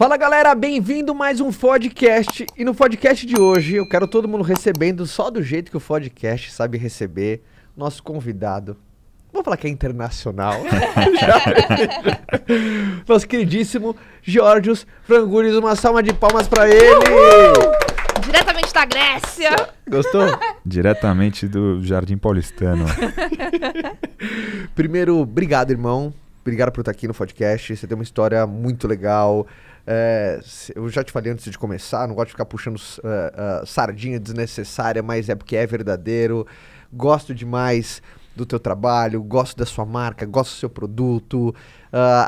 Fala galera, bem-vindo mais um podcast. E no podcast de hoje, eu quero todo mundo recebendo só do jeito que o podcast sabe receber nosso convidado. Vou falar que é internacional. nosso queridíssimo Georgios Frangulis, uma salva de palmas para ele. Uhul! Diretamente da Grécia. Gostou? Diretamente do Jardim Paulistano. Primeiro, obrigado, irmão. Obrigado por estar aqui no podcast. Você tem uma história muito legal. É, eu já te falei antes de começar, não gosto de ficar puxando uh, uh, sardinha desnecessária, mas é porque é verdadeiro. Gosto demais do teu trabalho, gosto da sua marca, gosto do seu produto, uh,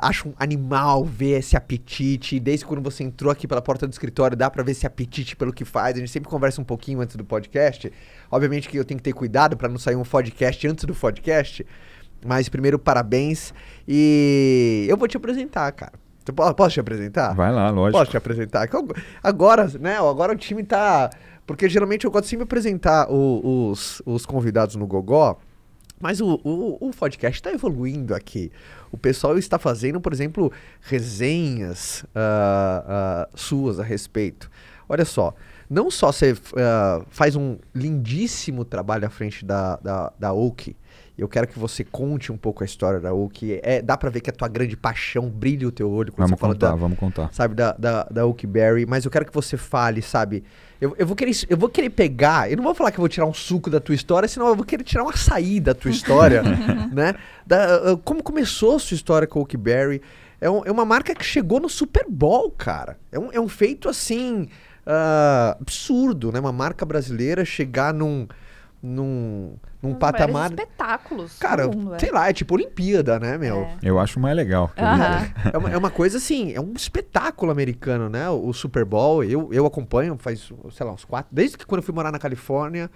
acho um animal ver esse apetite. Desde quando você entrou aqui pela porta do escritório, dá para ver esse apetite pelo que faz. A gente sempre conversa um pouquinho antes do podcast. Obviamente que eu tenho que ter cuidado para não sair um podcast antes do podcast. Mas primeiro, parabéns. E eu vou te apresentar, cara posso te apresentar? Vai lá, lógico. Posso te apresentar? Agora, né? Agora o time tá. Porque geralmente eu gosto de apresentar os, os convidados no Gogó. Mas o, o, o podcast está evoluindo aqui. O pessoal está fazendo, por exemplo, resenhas uh, uh, suas a respeito. Olha só, não só você uh, faz um lindíssimo trabalho à frente da, da, da Oak, eu quero que você conte um pouco a história da UC. É, dá para ver que a tua grande paixão brilha o teu olho quando vamos você contar, fala da, vamos contar. sabe da da, da Berry, mas eu quero que você fale, sabe? Eu, eu vou querer eu vou querer pegar, eu não vou falar que eu vou tirar um suco da tua história, senão eu vou querer tirar uma saída da tua história, né? Da, ah, ah, como começou a sua história com a UC Berry? É, um, é uma marca que chegou no Super Bowl, cara. É um, é um feito assim uh, absurdo, né? Uma marca brasileira chegar num num, num patamar. espetáculos. Cara, mundo, é. sei é. lá, é tipo Olimpíada, né, meu? É. Eu acho mais legal. Uh -huh. É, é, uma, é, uma, coisa assim, é um espetáculo americano, né? O, o Super Bowl, eu, eu acompanho faz, sei lá, uns quatro. Desde que quando eu fui morar na Califórnia,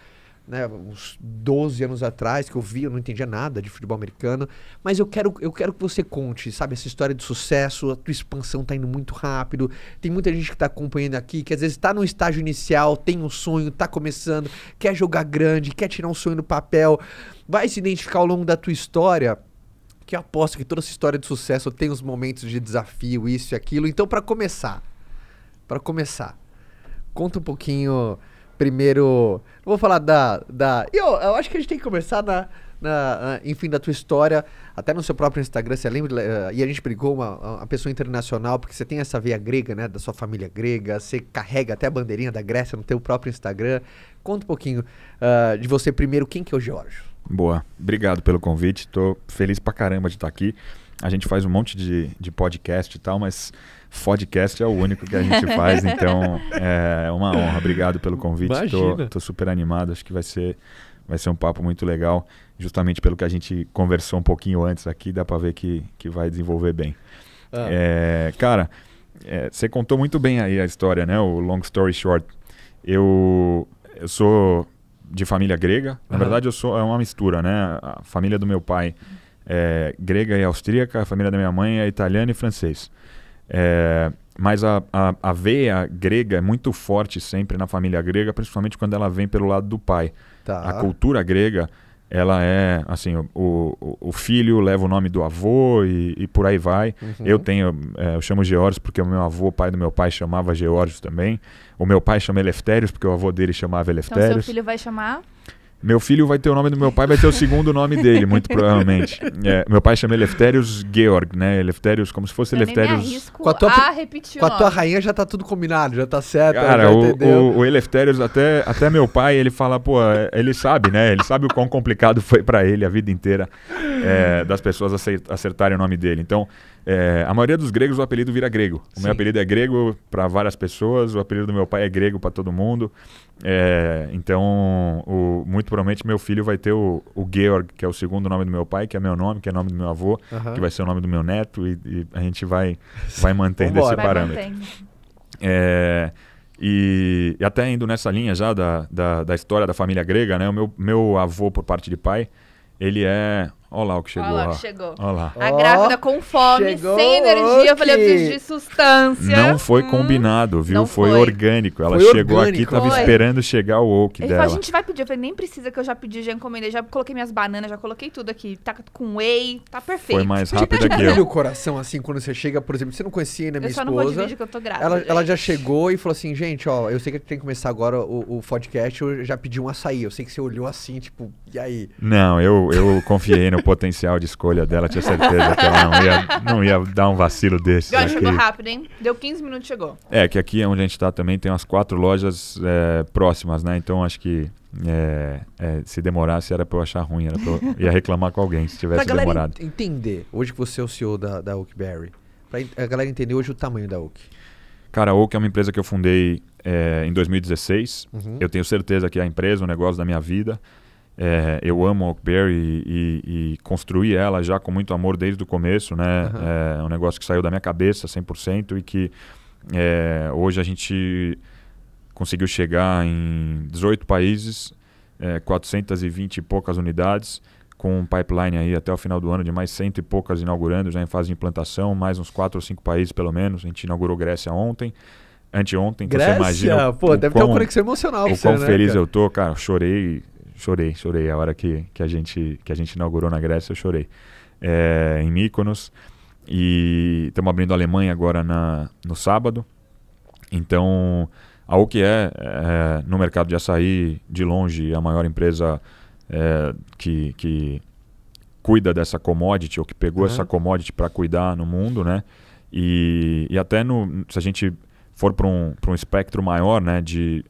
né, uns 12 anos atrás, que eu vi, eu não entendia nada de futebol americano. Mas eu quero, eu quero que você conte, sabe, essa história de sucesso, a tua expansão está indo muito rápido. Tem muita gente que está acompanhando aqui, que às vezes está no estágio inicial, tem um sonho, está começando, quer jogar grande, quer tirar um sonho do papel, vai se identificar ao longo da tua história que eu aposto que toda essa história de sucesso tem os momentos de desafio, isso e aquilo. Então, para começar, para começar, conta um pouquinho primeiro. Vou falar da. da eu, eu acho que a gente tem que começar na, na, na enfim, da tua história, até no seu próprio Instagram. Você lembra? Uh, e a gente brigou uma, uma pessoa internacional, porque você tem essa veia grega, né? Da sua família grega, você carrega até a bandeirinha da Grécia no teu próprio Instagram. Conta um pouquinho uh, de você primeiro, quem que é o Jorge Boa, obrigado pelo convite, tô feliz pra caramba de estar tá aqui. A gente faz um monte de, de podcast e tal, mas podcast é o único que a gente faz, então é uma honra. Obrigado pelo convite. Estou super animado, acho que vai ser, vai ser um papo muito legal, justamente pelo que a gente conversou um pouquinho antes aqui, dá para ver que, que vai desenvolver bem. Ah. É, cara, é, você contou muito bem aí a história, né? O long story short. Eu, eu sou de família grega, na verdade eu sou é uma mistura, né? A família do meu pai é, grega e austríaca, a família da minha mãe é italiana e francês. É, mas a, a, a, veia grega é muito forte sempre na família grega, principalmente quando ela vem pelo lado do pai. Tá. A cultura grega, ela é assim: o, o, o, filho leva o nome do avô e, e por aí vai. Uhum. Eu tenho, é, eu chamo Geórgios porque o meu avô, o pai do meu pai, chamava Geórgios também. O meu pai chama Eleftérios porque o avô dele chamava Eleftérios. Então, seu filho vai chamar? Meu filho vai ter o nome do meu pai, vai ter o segundo nome dele, muito provavelmente. É, meu pai chama Eleftherios Georg, né? Eleftherios, como se fosse eu Eleftherios. Com a tua, a repetir com a tua rainha já tá tudo combinado, já tá certo. Cara, o, o, o Eleftherios, até, até meu pai, ele fala, pô, é, ele sabe, né? Ele sabe o quão complicado foi para ele a vida inteira é, das pessoas acertarem o nome dele. Então, é, a maioria dos gregos o apelido vira grego. O Sim. meu apelido é grego para várias pessoas, o apelido do meu pai é grego para todo mundo. É, então, o, muito provavelmente meu filho vai ter o, o, Georg, que é o segundo nome do meu pai, que é meu nome, que é o nome do meu avô, que vai ser o nome do meu neto, e, e a gente vai, vai mantendo esse vai parâmetro. Mantendo. É, e, e, até indo nessa linha já da, da, da, história da família grega, né? O meu, meu avô, por parte de pai, ele é Olha lá o que chegou. Olha lá o que chegou. Olha lá. A grávida com fome, chegou sem energia. Eu falei, eu preciso de sustância. Não foi hum. combinado, viu? Foi, foi, orgânico. Ela foi chegou orgânico. aqui, tava foi. esperando chegar o oak Ele dela. Falou, a gente vai pedir. Eu falei, nem precisa que eu já pedi, já encomendei, já coloquei minhas bananas, já coloquei tudo aqui. Tá com whey, tá perfeito. Foi mais rápido que eu. o coração, assim, quando você chega, por exemplo, você não conhecia ainda minha esposa. Eu só esposa, não vou que eu tô grávida. Ela, ela, já chegou e falou assim, gente, ó, eu sei que tem que começar agora o, o podcast, eu já pedi um açaí. Eu sei que você olhou assim, tipo, e aí? Não, eu, eu confiei no potencial de escolha dela, tinha certeza que ela não ia, não ia dar um vacilo desse. que chegou rápido, hein? Deu 15 minutos, chegou. É, que aqui onde a gente está também tem umas quatro lojas é, próximas, né? Então acho que é, é, se demorasse era para eu achar ruim, era pra eu ia reclamar com alguém se tivesse pra demorado. entender, hoje que você é o CEO da, da Oakberry, para a galera entender hoje o tamanho da Oak. Cara, a Oak é uma empresa que eu fundei é, em 2016. Uhum. Eu tenho certeza que é a empresa, o negócio da minha vida. É, eu amo Oakberry e, e, e, construí ela já com muito amor desde o começo, né? Uhum. É um negócio que saiu da minha cabeça 100% e que é, hoje a gente conseguiu chegar em 18 países, é, 420 e poucas unidades, com um pipeline aí até o final do ano de mais cento e poucas inaugurando, já em fase de implantação, mais uns 4 ou 5 países pelo menos. A gente inaugurou Grécia ontem, anteontem, então Grécia, você imagina. Pô, o, deve quão, ter uma conexão emocional. O quão né, feliz cara? eu tô, cara, chorei chorei, chorei. A hora que, que, a, gente, que a gente inaugurou na Grécia, eu chorei. É, em Mykonos. E estamos abrindo a Alemanha agora na, no sábado. Então, a que é, é, no mercado de açaí, de longe, a maior empresa é, que, que cuida dessa commodity, ou que pegou uhum. essa commodity para cuidar no mundo, né? E, e até no, se a gente for para um, um espectro maior, né, de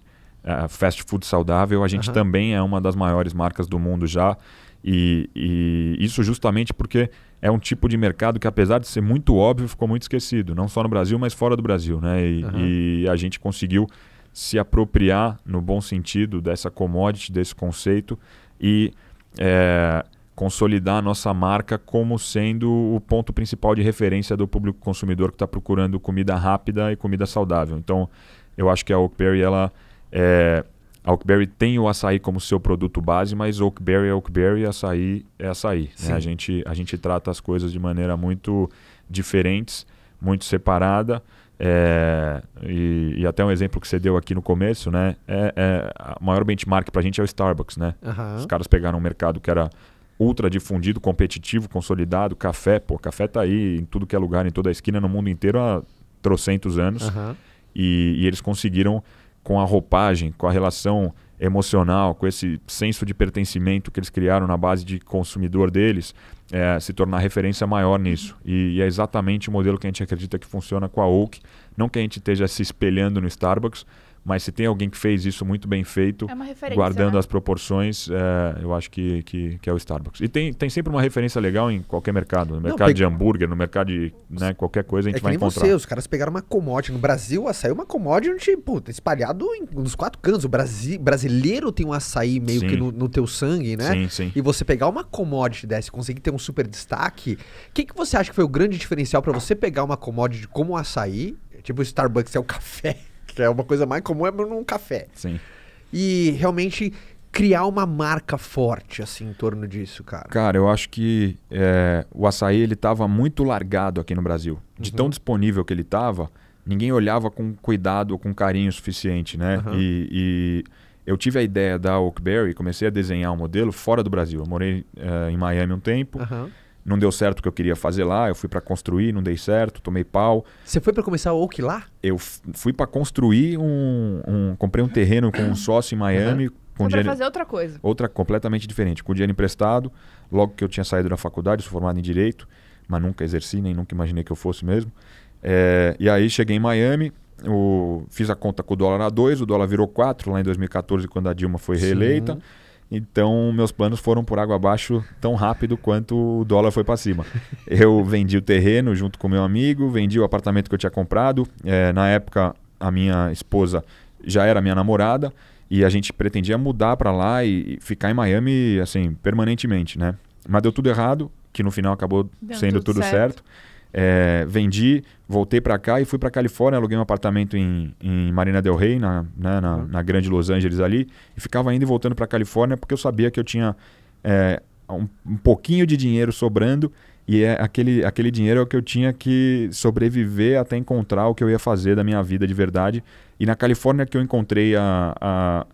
uh, fast food saudável, a gente uhum. também é uma das maiores marcas do mundo já. E, e, isso justamente porque é um tipo de mercado que, apesar de ser muito óbvio, ficou muito esquecido, não só no Brasil, mas fora do Brasil. Né? E, uhum. e a gente conseguiu se apropriar, no bom sentido, dessa commodity, desse conceito e é, consolidar a nossa marca como sendo o ponto principal de referência do público consumidor que está procurando comida rápida e comida saudável. Então, eu acho que a Operi, ela é, a Oakberry tem o açaí como seu produto base, mas Oakberry é Oakberry, açaí é açaí. Né? A, gente, a gente trata as coisas de maneira muito diferentes, muito separada. É, e, e, até um exemplo que você deu aqui no começo, né? É, é a maior benchmark para a gente é o Starbucks, né? Uhum. Os caras pegaram um mercado que era ultra difundido, competitivo, consolidado, café, pô, café tá aí em tudo que é lugar, em toda a esquina, no mundo inteiro há trocentos anos. Uhum. E, e eles conseguiram com a roupagem, com a relação emocional, com esse senso de pertencimento que eles criaram na base de consumidor deles, é, se tornar referência maior nisso. E, e, é exatamente o modelo que a gente acredita que funciona com a Oak. Não que a gente esteja se espelhando no Starbucks, mas se tem alguém que fez isso muito bem feito, é guardando né? as proporções, é, eu acho que, que, que, é o Starbucks. E tem, tem sempre uma referência legal em qualquer mercado. No mercado Não, de hambúrguer, no mercado de né, qualquer coisa, a gente é vai encontrar. Você, os caras pegaram uma commodity. No Brasil, açaí é uma commodity puta, espalhado em, nos quatro cantos. O Brasi... brasileiro tem um açaí meio sim. que no, no, teu sangue, né? Sim, sim. E você pegar uma commodity dessa e conseguir ter um super destaque, o que, que você acha que foi o grande diferencial para você pegar uma commodity como o açaí, tipo o Starbucks é o café que é uma coisa mais comum é num café. Sim. E realmente criar uma marca forte assim em torno disso, cara? Cara, eu acho que é, o açaí ele estava muito largado aqui no Brasil. De uhum. tão disponível que ele estava, ninguém olhava com cuidado ou com carinho suficiente, né? Uhum. E, e, eu tive a ideia da Oakberry, comecei a desenhar um modelo fora do Brasil. Eu morei é, em Miami um tempo. Uhum. Não deu certo o que eu queria fazer lá. Eu fui para construir, não dei certo, tomei pau. Você foi para começar o que lá? Eu fui para construir um, um, Comprei um terreno com um sócio em Miami. Uhum. Com dinheiro, fazer outra coisa. Outra completamente diferente. Com dinheiro emprestado, logo que eu tinha saído da faculdade, sou formado em Direito, mas nunca exerci, nem nunca imaginei que eu fosse mesmo. É, e aí cheguei em Miami, o, fiz a conta com o dólar a 2, o dólar virou 4 lá em 2014, quando a Dilma foi reeleita. Sim. Então, meus planos foram por água abaixo tão rápido quanto o dólar foi para cima. Eu vendi o terreno junto com meu amigo, vendi o apartamento que eu tinha comprado. É, na época, a minha esposa já era minha namorada e a gente pretendia mudar para lá e, ficar em Miami, assim, permanentemente, né? Mas deu tudo errado, que no final acabou deu sendo tudo, tudo certo. certo. É, vendi, voltei para cá e fui para Califórnia, aluguei um apartamento em, em Marina Del Rey, na, né, na, uhum. na, grande Los Angeles ali, e ficava indo e voltando para Califórnia porque eu sabia que eu tinha é, um, um, pouquinho de dinheiro sobrando e é aquele, aquele dinheiro é o que eu tinha que sobreviver até encontrar o que eu ia fazer da minha vida de verdade. E na Califórnia que eu encontrei a, a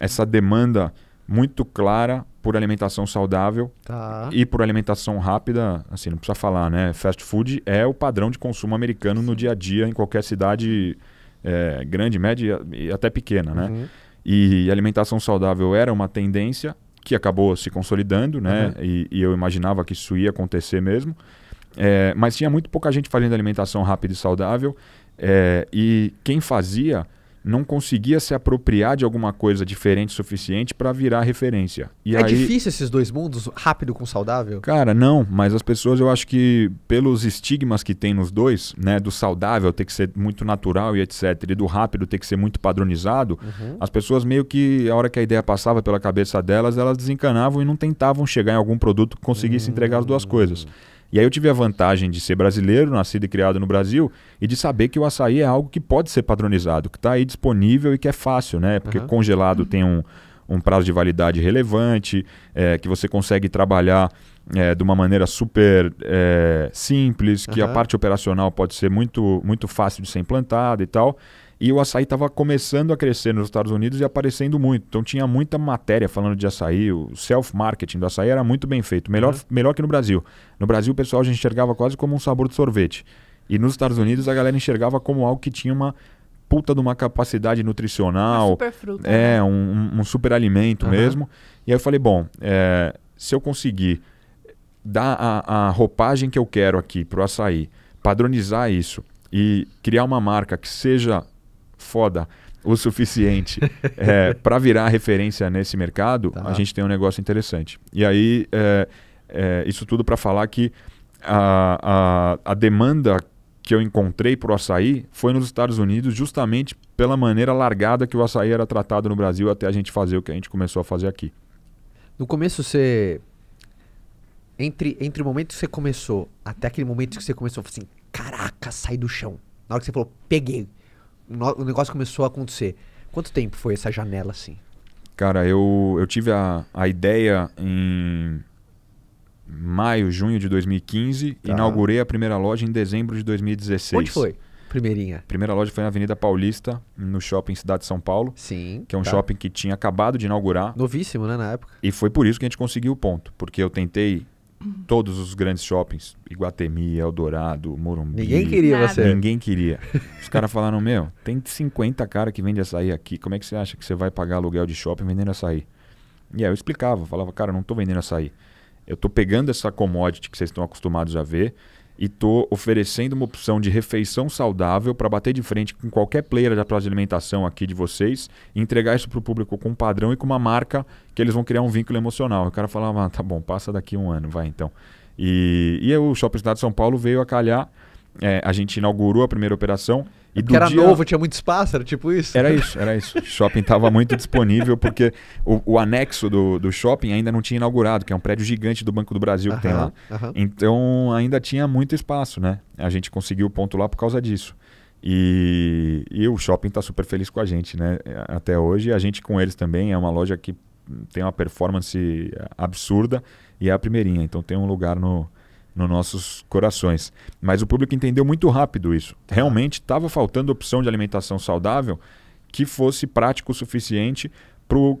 essa demanda muito clara por alimentação saudável tá. e por alimentação rápida, assim, não precisa falar, né? Fast food é o padrão de consumo americano no dia a dia, em qualquer cidade é, grande, média e até pequena, né? Uhum. E alimentação saudável era uma tendência que acabou se consolidando, né? Uhum. E, e, eu imaginava que isso ia acontecer mesmo. É, mas tinha muito pouca gente fazendo alimentação rápida e saudável. É, e quem fazia não conseguia se apropriar de alguma coisa diferente o suficiente para virar referência. E é aí... difícil esses dois mundos, rápido com saudável? Cara, não, mas as pessoas eu acho que pelos estigmas que tem nos dois, né, do saudável ter que ser muito natural e etc, e do rápido ter que ser muito padronizado, uhum. as pessoas meio que a hora que a ideia passava pela cabeça delas, elas desencanavam e não tentavam chegar em algum produto que conseguisse uhum. entregar as duas coisas. E aí eu tive a vantagem de ser brasileiro, nascido e criado no Brasil, e de saber que o açaí é algo que pode ser padronizado, que está aí disponível e que é fácil, né? Porque uhum. congelado uhum. tem um, um prazo de validade relevante, é, que você consegue trabalhar é, de uma maneira super é, simples, que uhum. a parte operacional pode ser muito, muito fácil de ser implantada e tal. E o açaí estava começando a crescer nos Estados Unidos e aparecendo muito. Então tinha muita matéria falando de açaí. O self-marketing do açaí era muito bem feito. Melhor, uhum. melhor que no Brasil. No Brasil o pessoal já enxergava quase como um sabor de sorvete. E nos Estados Unidos a galera enxergava como algo que tinha uma puta de uma capacidade nutricional. Uma super fruta, é, né? um, um super alimento uhum. mesmo. E aí eu falei, bom, é, se eu conseguir dar a, a roupagem que eu quero aqui para o açaí, padronizar isso e criar uma marca que seja foda o suficiente é, para virar referência nesse mercado, tá. a gente tem um negócio interessante. E aí, é, é, isso tudo para falar que a, a, a, demanda que eu encontrei para o açaí foi nos Estados Unidos justamente pela maneira largada que o açaí era tratado no Brasil até a gente fazer o que a gente começou a fazer aqui. No começo você... Entre, entre o momento que você começou até aquele momento que você começou, assim, caraca, sai do chão. Na hora que você falou, peguei no, o negócio começou a acontecer. Quanto tempo foi essa janela assim? Cara, eu, eu tive a, a ideia em maio, junho de 2015. Tá. Inaugurei a primeira loja em dezembro de 2016. Onde foi? Primeirinha. Primeira loja foi na Avenida Paulista, no shopping Cidade de São Paulo. Sim. Que é um tá. shopping que tinha acabado de inaugurar. Novíssimo, né, na época. E foi por isso que a gente conseguiu o ponto. Porque eu tentei todos os grandes shoppings, Iguatemi, Eldorado, Morumbi. Ninguém queria nada. você. Ninguém queria. Os caras falaram, meu, tem 50 cara que vende açaí aqui, como é que você acha que você vai pagar aluguel de shopping vendendo açaí? E aí eu explicava, falava, cara, eu não tô vendendo açaí. Eu tô pegando essa commodity que vocês estão acostumados a ver e tô oferecendo uma opção de refeição saudável para bater de frente com qualquer player da praça de alimentação aqui de vocês e entregar isso para o público com um padrão e com uma marca que eles vão criar um vínculo emocional. O cara falava, ah, tá bom, passa daqui um ano, vai então. E, e o Shopping Cidade de São Paulo veio a calhar, é, a gente inaugurou a primeira operação e porque era dia... novo, tinha muito espaço, era tipo isso? Era isso, era isso. O shopping estava muito disponível porque o, o anexo do, do, shopping ainda não tinha inaugurado, que é um prédio gigante do Banco do Brasil que tem lá. Então ainda tinha muito espaço, né? A gente conseguiu o ponto lá por causa disso. E, e o shopping está super feliz com a gente, né? Até hoje, a gente com eles também. É uma loja que tem uma performance absurda e é a primeirinha. Então tem um lugar no, nos nossos corações. Mas o público entendeu muito rápido isso. Realmente estava faltando opção de alimentação saudável que fosse prático o suficiente para o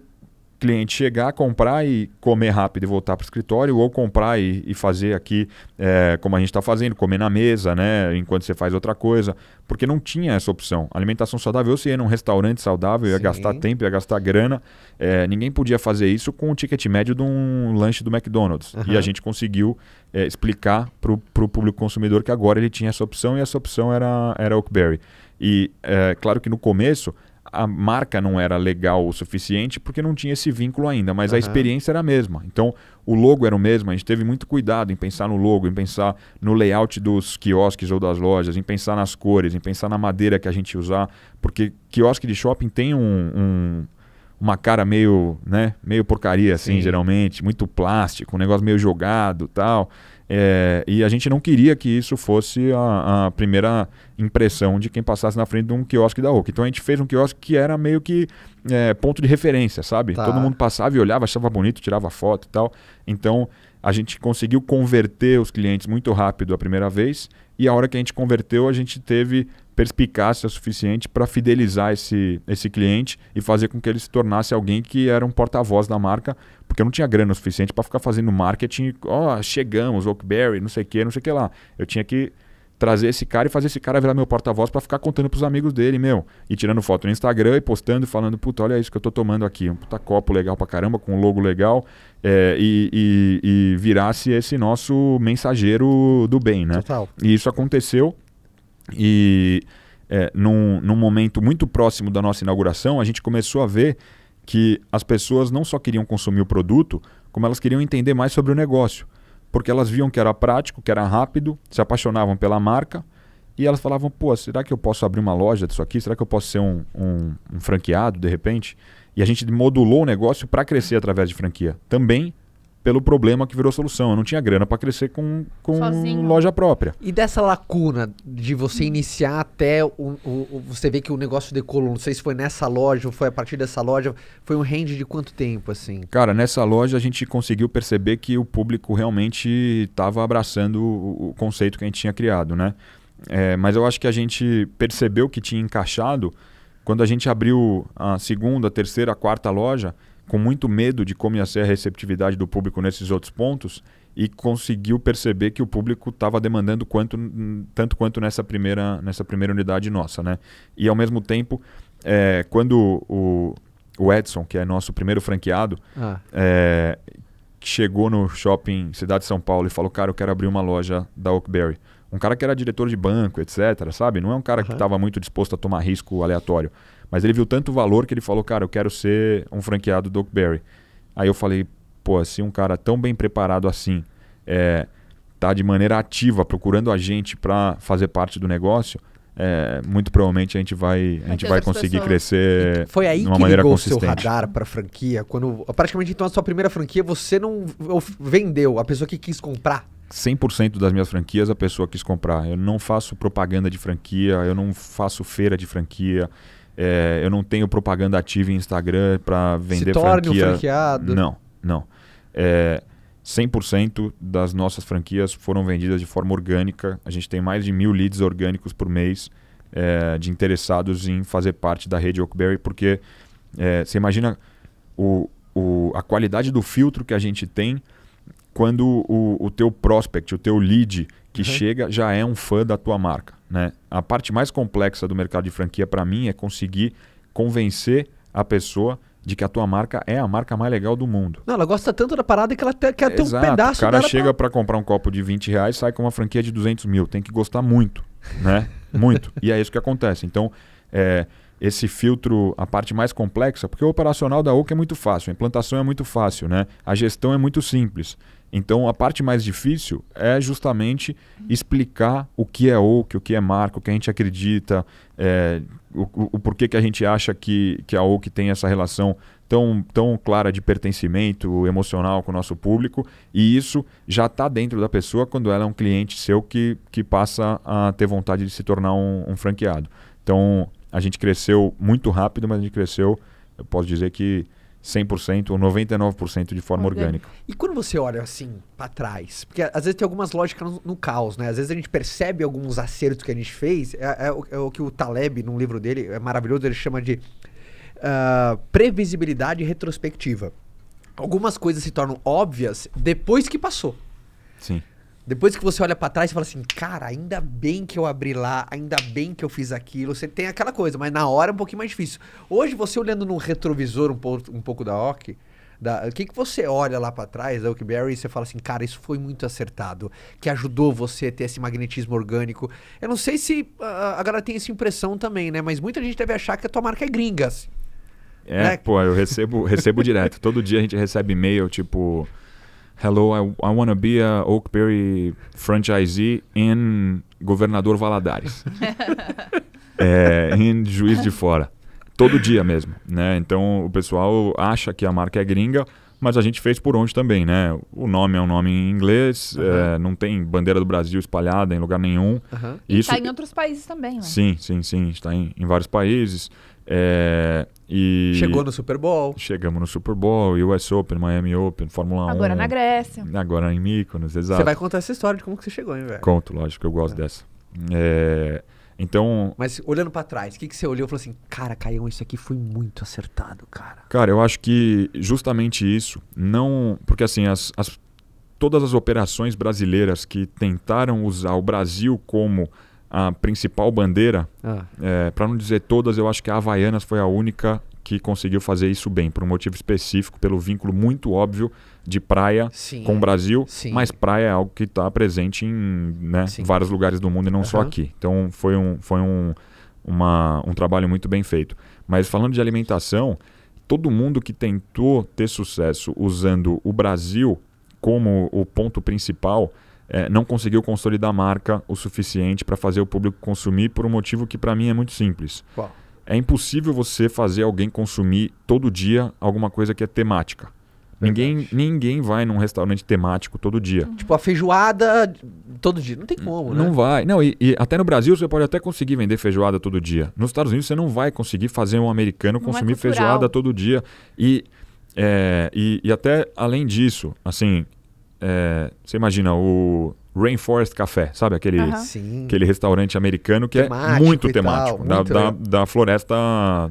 cliente chegar, comprar e comer rápido e voltar para o escritório, ou comprar e, e fazer aqui é, como a gente está fazendo, comer na mesa, né? Enquanto você faz outra coisa. Porque não tinha essa opção. Alimentação saudável, você se ia num restaurante saudável, ia Sim. gastar tempo, ia gastar grana. É, ninguém podia fazer isso com o ticket médio de um lanche do McDonald's. Uhum. E a gente conseguiu é, explicar para o público consumidor que agora ele tinha essa opção e essa opção era, era Oakberry. E é claro que no começo a marca não era legal o suficiente porque não tinha esse vínculo ainda, mas uhum. a experiência era a mesma. Então, o logo era o mesmo, a gente teve muito cuidado em pensar no logo, em pensar no layout dos quiosques ou das lojas, em pensar nas cores, em pensar na madeira que a gente usar, porque quiosque de shopping tem um, um uma cara meio, né, meio porcaria assim, Sim. geralmente, muito plástico, um negócio meio jogado, tal. É, e a gente não queria que isso fosse a, a, primeira impressão de quem passasse na frente de um quiosque da Oca. Então a gente fez um quiosque que era meio que é, ponto de referência, sabe? Tá. Todo mundo passava e olhava, achava bonito, tirava foto e tal. Então a gente conseguiu converter os clientes muito rápido a primeira vez. E a hora que a gente converteu, a gente teve perspicácia suficiente para fidelizar esse, esse cliente e fazer com que ele se tornasse alguém que era um porta-voz da marca, porque eu não tinha grana suficiente para ficar fazendo marketing, ó, oh, chegamos, Oakberry, não sei o que, não sei o que lá. Eu tinha que trazer esse cara e fazer esse cara virar meu porta-voz para ficar contando para os amigos dele, meu. E tirando foto no Instagram e postando e falando, puta, olha isso que eu tô tomando aqui. Um puta copo legal para caramba, com um logo legal. É, e, e, e virasse esse nosso mensageiro do bem, né? Total. E isso aconteceu e é, num, num momento muito próximo da nossa inauguração, a gente começou a ver que as pessoas não só queriam consumir o produto, como elas queriam entender mais sobre o negócio. Porque elas viam que era prático, que era rápido, se apaixonavam pela marca e elas falavam: pô, será que eu posso abrir uma loja disso aqui? Será que eu posso ser um, um, um franqueado de repente? E a gente modulou o negócio para crescer através de franquia. Também pelo problema que virou solução. Eu não tinha grana para crescer com, com loja própria. E dessa lacuna de você iniciar até o, o, o, você ver que o negócio decolou, não sei se foi nessa loja ou foi a partir dessa loja, foi um range de quanto tempo assim? Cara, nessa loja a gente conseguiu perceber que o público realmente estava abraçando o, o, conceito que a gente tinha criado, né? É, mas eu acho que a gente percebeu que tinha encaixado quando a gente abriu a segunda, a terceira, a quarta loja com muito medo de como ia ser a receptividade do público nesses outros pontos e conseguiu perceber que o público estava demandando quanto, tanto quanto nessa primeira, nessa primeira unidade nossa. Né? E ao mesmo tempo, é, quando o, o Edson, que é nosso primeiro franqueado, ah. é, chegou no shopping Cidade de São Paulo e falou, cara, eu quero abrir uma loja da Oakberry. Um cara que era diretor de banco, etc., sabe? Não é um cara uhum. que estava muito disposto a tomar risco aleatório. Mas ele viu tanto valor que ele falou, cara, eu quero ser um franqueado da Oakberry. Aí eu falei, pô, se assim, um cara tão bem preparado assim é, tá de maneira ativa procurando a gente para fazer parte do negócio, é, muito provavelmente a gente vai, a gente vai conseguir pessoas. crescer foi aí de uma que maneira ligou consistente. seu radar para franquia quando praticamente então a sua primeira franquia você não vendeu a pessoa que quis comprar 100% das minhas franquias a pessoa quis comprar. Eu não faço propaganda de franquia, eu não faço feira de franquia, é, eu não tenho propaganda ativa em Instagram para vender Se torne franquia. Um franqueado. Não, não. É, 100% das nossas franquias foram vendidas de forma orgânica. A gente tem mais de mil leads orgânicos por mês é, de interessados em fazer parte da rede Oakberry, porque é, você imagina o, o, a qualidade do filtro que a gente tem quando o, o teu prospect, o teu lead que uhum. chega já é um fã da tua marca. Né? A parte mais complexa do mercado de franquia para mim é conseguir convencer a pessoa de que a tua marca é a marca mais legal do mundo. Não, ela gosta tanto da parada que ela te, quer ter um pedaço O cara chega para comprar um copo de 20 reais sai com uma franquia de 200 mil. Tem que gostar muito, né? muito. E é isso que acontece. Então, é, esse filtro, a parte mais complexa, porque o operacional da Oca é muito fácil, a implantação é muito fácil, né? A gestão é muito simples. Então, a parte mais difícil é justamente explicar o que é Oak, o que é marca, o que a gente acredita, é, o, o, porquê que a gente acha que, que a OUC tem essa relação tão, tão clara de pertencimento emocional com o nosso público, e isso já está dentro da pessoa quando ela é um cliente seu que, que passa a ter vontade de se tornar um, um franqueado. Então, a gente cresceu muito rápido, mas a gente cresceu, eu posso dizer que 100% ou 99% de forma orgânica. E quando você olha assim para trás, porque às vezes tem algumas lógicas no, no, caos, né? Às vezes a gente percebe alguns acertos que a gente fez, é, é, o, é o, que o Taleb, num livro dele, é maravilhoso, ele chama de uh, previsibilidade retrospectiva. Algumas coisas se tornam óbvias depois que passou. Sim. Depois que você olha para trás e fala assim, cara, ainda bem que eu abri lá, ainda bem que eu fiz aquilo. Você tem aquela coisa, mas na hora é um pouquinho mais difícil. Hoje, você olhando num retrovisor um pouco, um pouco da ok da, o que, que você olha lá para trás da Oakberry e você fala assim, cara, isso foi muito acertado, que ajudou você a ter esse magnetismo orgânico. Eu não sei se uh, a galera tem essa impressão também, né? Mas muita gente deve achar que a tua marca é gringas. Assim. É, né? pô, eu recebo, recebo direto. Todo dia a gente recebe e-mail, tipo, hello, I, I want to be a Oakberry franchisee in Governador Valadares. é, em Juiz de Fora. Todo dia mesmo, né? Então o pessoal acha que a marca é gringa, mas a gente fez por onde também, né? O nome é um nome em inglês, uhum. é, não tem bandeira do Brasil espalhada em lugar nenhum. Uhum. Isso... E está em outros países também, né? Sim, sim, sim. Está em, em vários países. É, e Chegou no Super Bowl. Chegamos no Super Bowl, US Open, Miami Open, Fórmula 1. Agora na Grécia. Agora em Mykonos, exato. Você vai contar essa história de como que você chegou, hein, velho? Conto, lógico, eu gosto é. dessa. É, então... Mas olhando para trás, o que, que você olhou e falou assim, cara, Caião, isso aqui foi muito acertado, cara. Cara, eu acho que justamente isso, não... Porque assim, as, as todas as operações brasileiras que tentaram usar o Brasil como a principal bandeira, ah. é, para não dizer todas, eu acho que a Havaianas foi a única que conseguiu fazer isso bem, por um motivo específico, pelo vínculo muito óbvio de praia sim, com o Brasil, sim. mas praia é algo que está presente em né, vários lugares do mundo e não uhum. só aqui. Então foi, um, foi um, uma, um trabalho muito bem feito. Mas falando de alimentação, todo mundo que tentou ter sucesso usando o Brasil como o ponto principal é, não conseguiu consolidar a marca o suficiente para fazer o público consumir por um motivo que para mim é muito simples. Qual? É impossível você fazer alguém consumir todo dia alguma coisa que é temática. Ninguém, ninguém vai num restaurante temático todo dia. Hum. Tipo, a feijoada todo dia. Não tem como, né? Não vai. Não, e, e até no Brasil você pode até conseguir vender feijoada todo dia. Nos Estados Unidos você não vai conseguir fazer um americano não é consumir é feijoada todo dia. E, é, e, e até além disso, assim, é, você imagina o Rainforest Café, sabe? Aquele, aquele restaurante americano que é temático é muito temático, tal, da, muito, da, é. da, floresta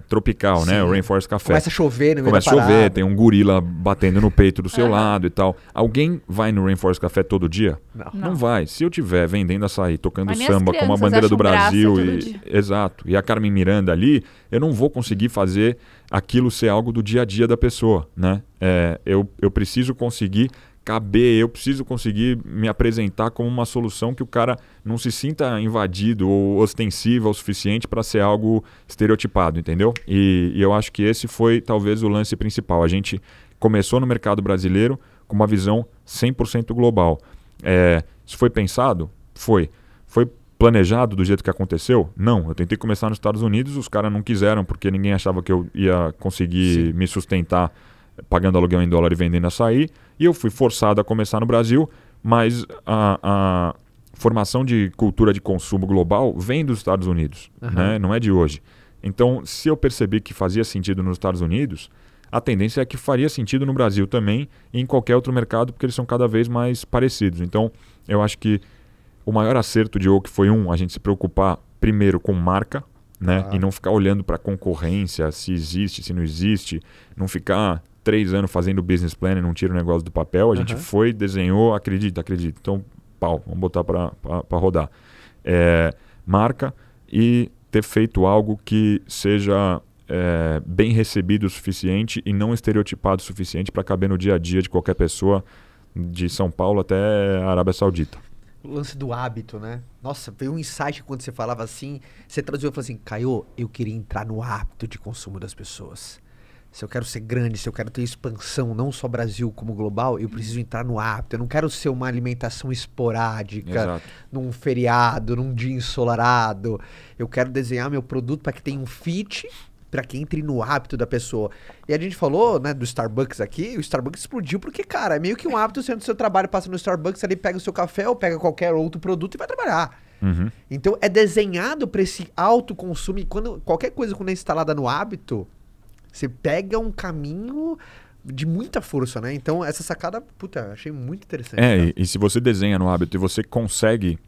tropical, Sim. né? O Rainforest Café. Começa a chover no Começa a chover, tem um gorila batendo no peito do seu lado e tal. Alguém vai no Rainforest Café todo dia? Não. Não, Não vai. Se eu tiver vendendo açaí, tocando samba com uma bandeira do Brasil. E, exato. E a Carmen Miranda ali, eu não vou conseguir fazer aquilo ser algo do dia a dia da pessoa, né? É, eu, eu preciso conseguir caber, eu preciso conseguir me apresentar como uma solução que o cara não se sinta invadido ou ostensivo o suficiente para ser algo estereotipado, entendeu? E, e eu acho que esse foi talvez o lance principal. A gente começou no mercado brasileiro com uma visão 100% global. É, isso foi pensado? Foi. Foi planejado do jeito que aconteceu? Não. Eu tentei começar nos Estados Unidos, os caras não quiseram, porque ninguém achava que eu ia conseguir Sim. me sustentar pagando aluguel em dólar e vendendo açaí. E eu fui forçado a começar no Brasil, mas a, a formação de cultura de consumo global vem dos Estados Unidos, uhum. né? não é de hoje. Então, se eu percebi que fazia sentido nos Estados Unidos, a tendência é que faria sentido no Brasil também e em qualquer outro mercado, porque eles são cada vez mais parecidos. Então, eu acho que o maior acerto de Oak foi um, a gente se preocupar primeiro com marca, né? Ah. E não ficar olhando para concorrência, se existe, se não existe, não ficar três anos fazendo business plan e não tira o negócio do papel. A gente foi, desenhou, acredita, acredita. Então, pau, vamos botar para rodar. É, marca e ter feito algo que seja é, bem recebido o suficiente e não estereotipado o suficiente para caber no dia a dia de qualquer pessoa de São Paulo até a Arábia Saudita. O lance do hábito, né? Nossa, veio um insight quando você falava assim, você traduziu e falou assim, Caio, eu queria entrar no hábito de consumo das pessoas se eu quero ser grande, se eu quero ter expansão, não só Brasil como global, eu preciso uhum. entrar no hábito. Eu não quero ser uma alimentação esporádica, Exato. num feriado, num dia ensolarado. Eu quero desenhar meu produto para que tenha um fit, para que entre no hábito da pessoa. E a gente falou, né, do Starbucks aqui, o Starbucks explodiu porque, cara, é meio que um hábito sendo seu trabalho, passa no Starbucks, ali pega o seu café ou pega qualquer outro produto e vai trabalhar. Uhum. Então é desenhado para esse autoconsumo e quando qualquer coisa quando é instalada no hábito, você pega um caminho de muita força, né? Então, essa sacada, puta, achei muito interessante. É, e, e, se você desenha no hábito e você consegue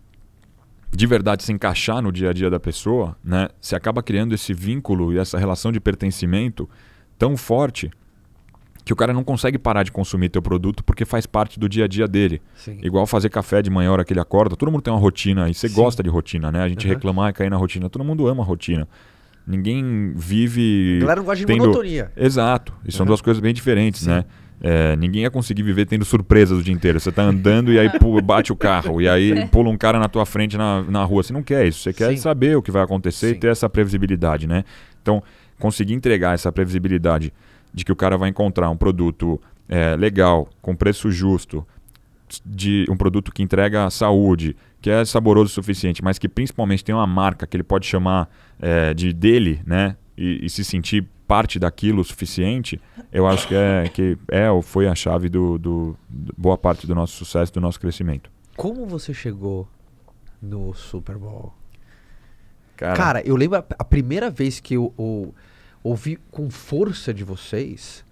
de verdade se encaixar no dia a dia da pessoa, né? Você acaba criando esse vínculo e essa relação de pertencimento tão forte que o cara não consegue parar de consumir teu produto porque faz parte do dia a dia dele. Sim. Igual fazer café de manhã, hora que ele acorda, todo mundo tem uma rotina e você Sim. gosta de rotina, né? A gente uhum. reclamar e cair na rotina, todo mundo ama rotina. Ninguém vive. A galera não gosta de monotonia. Exato. E são uhum. duas coisas bem diferentes, né? Sim. né? É, ninguém ia conseguir viver tendo surpresas o dia inteiro. Você tá andando e aí bate o carro, e aí é. pula um cara na tua frente na, na rua. Você não quer isso, você quer Sim. saber o que vai acontecer Sim. e ter essa previsibilidade, né? Então, conseguir entregar essa previsibilidade de que o cara vai encontrar um produto é, legal, com preço justo, de um produto que entrega saúde, que é saboroso o suficiente, mas que principalmente tem uma marca que ele pode chamar é, de dele, né? E, e, se sentir parte daquilo o suficiente, eu acho que é, que é ou foi a chave do, do, do boa parte do nosso sucesso, do nosso crescimento. Como você chegou no Super Bowl? Cara, Cara eu lembro a, a, primeira vez que eu, eu ouvi com força de vocês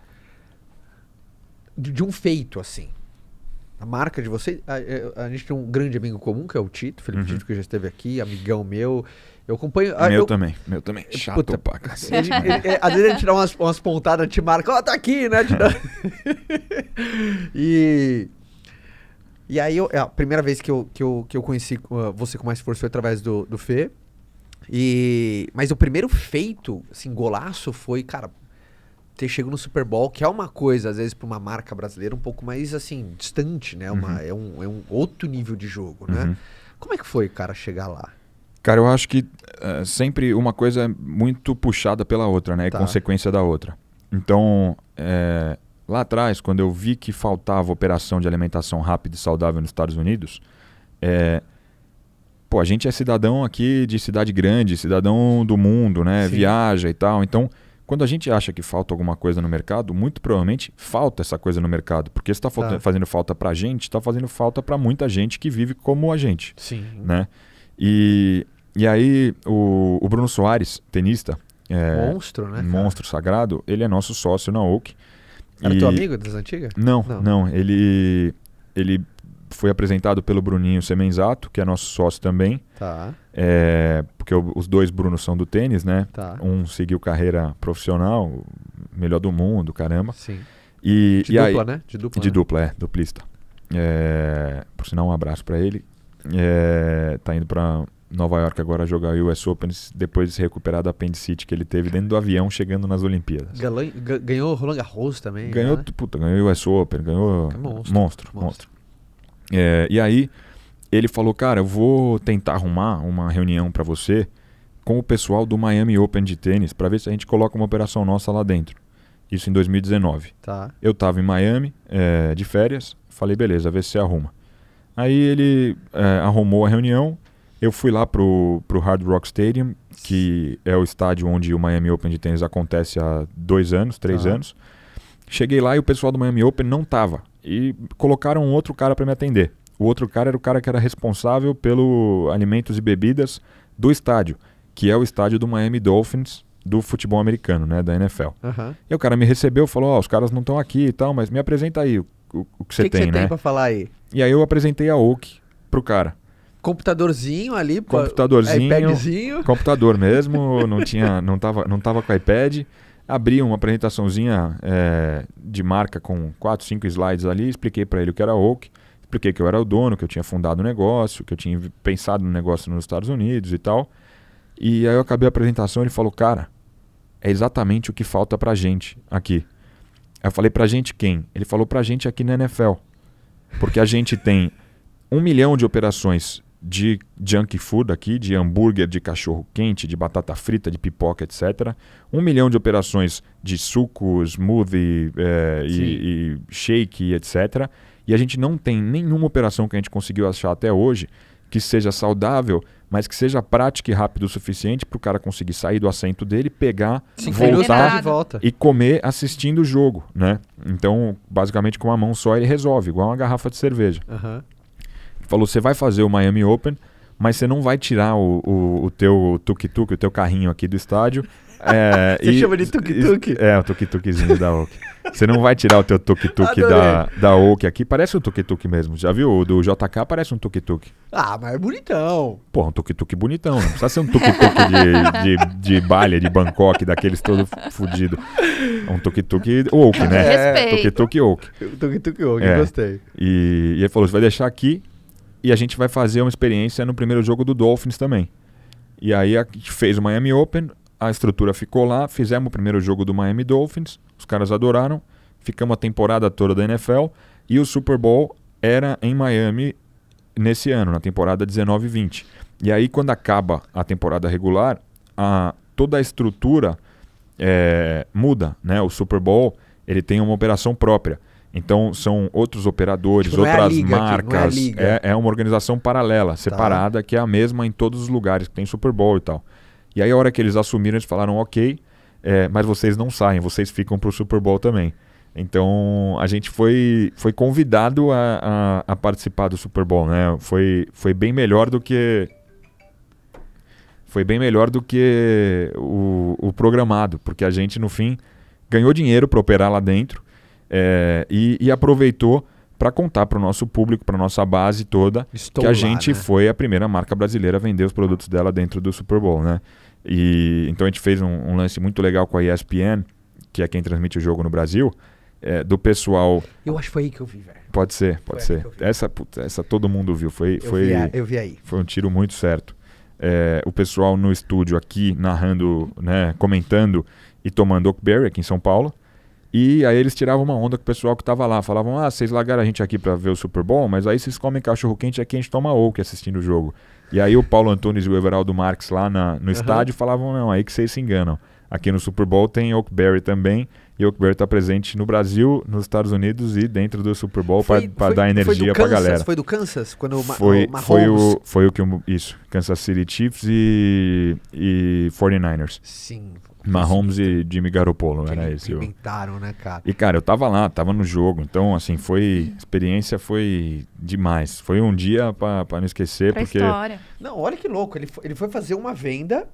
de, de um feito assim a marca de vocês. A, é, a, gente tem um grande amigo comum, que é o Tito, Felipe uhum. Tito, que já esteve aqui, amigão meu. Eu acompanho. Ah, meu eu... também, meu também. É, Chato Puta, pra cacete. Ele, ele, é, às vezes ele tira umas, umas pontadas, te marca, ó, oh, tá aqui, né? e. E aí, eu, a primeira vez que eu, que eu, que eu conheci uh, você com mais força foi através do, do Fê. E, mas o primeiro feito, assim, golaço foi, cara, ter chegado no Super Bowl, que é uma coisa, às vezes, para uma marca brasileira um pouco mais, assim, distante, né? Uma, uhum. é, um, é um outro nível de jogo, né? Uhum. Como é que foi, cara, chegar lá? Cara, eu acho que uh, sempre uma coisa é muito puxada pela outra, né? Tá. E consequência da outra. Então, é, lá atrás, quando eu vi que faltava operação de alimentação rápida e saudável nos Estados Unidos, é, pô, a gente é cidadão aqui de cidade grande, cidadão do mundo, né? Sim. Viaja e tal. Então, quando a gente acha que falta alguma coisa no mercado, muito provavelmente falta essa coisa no mercado. Porque se está tá. fazendo falta para a gente, está fazendo falta para muita gente que vive como a gente. Sim. Né? E, e aí, o, o Bruno Soares, tenista. É, monstro, né? Monstro sagrado. Ele é nosso sócio na Oak. Era e... teu amigo das antigas? Não, não, não. ele, ele foi apresentado pelo Bruninho Semenzato, que é nosso sócio também. Tá. É, porque os dois Brunos são do tênis, né? Tá. Um seguiu carreira profissional, melhor do mundo, caramba. Sim. E, de e dupla, aí, né? De dupla. De né? dupla, é, duplista. É, por sinal, um abraço para ele. É, tá indo para Nova York agora jogar o US Open depois de se recuperar da apendicite que ele teve dentro do avião chegando nas Olimpíadas. ganhou Roland Garros também. Ganhou, né? puta, ganhou o US Open, ganhou. É monstro, monstro. monstro. monstro. É, e aí ele falou, cara, eu vou tentar arrumar uma reunião para você com o pessoal do Miami Open de tênis para ver se a gente coloca uma operação nossa lá dentro. Isso em 2019. Tá. Eu tava em Miami é, de férias, falei, beleza, vê se você arruma. Aí ele é, arrumou a reunião, eu fui lá pro, pro Hard Rock Stadium, que é o estádio onde o Miami Open de tênis acontece há dois anos, três tá. anos. Cheguei lá e o pessoal do Miami Open não tava e colocaram um outro cara para me atender. O outro cara era o cara que era responsável pelo alimentos e bebidas do estádio, que é o estádio do Miami Dolphins do futebol americano, né, da NFL. Uhum. E o cara me recebeu, falou: "Ó, oh, os caras não estão aqui e tal, mas me apresenta aí o, o, o que você tem, que você né?" Tem falar aí. E aí eu apresentei a Oak pro cara. Computadorzinho ali, computadorzinho, iPadzinho. computador mesmo, não tinha, não tava, não tava com iPad abri uma apresentaçãozinha é, de marca com quatro, cinco slides ali, expliquei para ele o que era Oak, expliquei que eu era o dono, que eu tinha fundado o um negócio, que eu tinha pensado no negócio nos Estados Unidos e tal. E aí eu acabei a apresentação, ele falou: "Cara, é exatamente o que falta pra gente aqui". Eu falei pra gente quem? Ele falou pra gente aqui na NFL. Porque a gente tem um milhão de operações de junk food aqui, de hambúrguer, de cachorro quente, de batata frita, de pipoca, etc. Um milhão de operações de suco, smoothie é, e, e shake, etc. E a gente não tem nenhuma operação que a gente conseguiu achar até hoje que seja saudável, mas que seja prática e rápido o suficiente para o cara conseguir sair do assento dele, pegar, Sim, voltar volta. e comer assistindo o jogo, né? Então, basicamente com uma mão só ele resolve, igual uma garrafa de cerveja. Uhum falou: você vai fazer o Miami Open, mas você não vai tirar o, o, o teu tuk-tuk, o teu carrinho aqui do estádio. É, você e, chama de tuk-tuk? É, o tuk-tukzinho da Oak. Você não vai tirar o teu tuk-tuk da, da Oak aqui. Parece um tuk-tuk mesmo. Já viu? O do JK parece um tuk-tuk. Ah, mas é bonitão. Pô, um tuk-tuk bonitão. Não precisa ser um tuk-tuk de, de, de Bali, de Bangkok, daqueles todo fudido. É um tuk-tuk Oak, né? É, Tuk-tuk Oak. Tuk-tuk Oak, é. gostei. E, e ele falou, você vai deixar aqui e a gente vai fazer uma experiência no primeiro jogo do Dolphins também. E aí a gente fez o Miami Open, a estrutura ficou lá, fizemos o primeiro jogo do Miami Dolphins, os caras adoraram, ficamos a temporada toda da NFL e o Super Bowl era em Miami nesse ano, na temporada 19 e 20. E aí quando acaba a temporada regular, a, toda a estrutura é, muda, né? O Super Bowl ele tem uma operação própria. Então são outros operadores, tipo, é outras é Liga, marcas. É, é, é, uma organização paralela, tá. separada, tá. que é a mesma em todos os lugares, que tem Super Bowl e tal. E aí a hora que eles assumiram, eles falaram, ok, é, mas vocês não saem, vocês ficam pro Super Bowl também. Então a gente foi, foi convidado a, a, a participar do Super Bowl, né? Foi, foi bem melhor do que. Foi bem melhor do que o, o programado, porque a gente, no fim, ganhou dinheiro para operar lá dentro é, e, e, aproveitou para contar para o nosso público, para nossa base toda, Estou que a lá, gente né? foi a primeira marca brasileira a vender os produtos dela dentro do Super Bowl, né? E então a gente fez um, um lance muito legal com a ESPN, que é quem transmite o jogo no Brasil, é, do pessoal. Eu acho que foi aí que eu vi, velho. Pode ser, pode foi ser. Essa, puta, essa todo mundo viu, foi, eu foi. Vi a, eu vi aí. Foi um tiro muito certo. É, o pessoal no estúdio aqui narrando, né, comentando e tomando Oakberry aqui em São Paulo. E aí eles tiravam uma onda com o pessoal que tava lá. Falavam, ah, vocês largaram a gente aqui para ver o Super Bowl, mas aí vocês comem cachorro quente aqui a gente toma oak assistindo o jogo. E aí o Paulo Antunes e o Everaldo Marques lá na, no uhum. estádio falavam, não, aí que vocês se enganam. Aqui no Super Bowl tem Oakberry também. E Oakberry está presente no Brasil, nos Estados Unidos e dentro do Super Bowl para dar energia para a galera. Foi do Kansas? Quando o foi, o foi o Foi o que... Isso, Kansas City Chiefs e, e 49ers. Sim, Mahomes e Jimmy Garoppolo, que era esse. Inventaram, eu... né, cara? E, cara, eu tava lá, tava no jogo. Então, assim, foi. A experiência foi demais. Foi um dia pra, não esquecer, pra porque. História. Não, olha que louco. Ele foi, ele foi fazer uma venda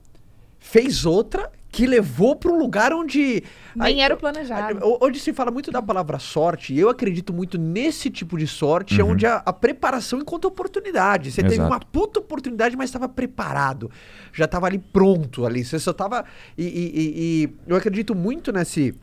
fez outra que levou para um lugar onde. Nem aí, era o planejado. É, onde se fala muito da palavra sorte, e eu acredito muito nesse tipo de sorte, uhum. onde a, a, preparação encontra oportunidade. Você Exato. teve uma puta oportunidade, mas estava preparado. Já estava ali pronto ali. Você só estava. E, e, e, e eu acredito muito nesse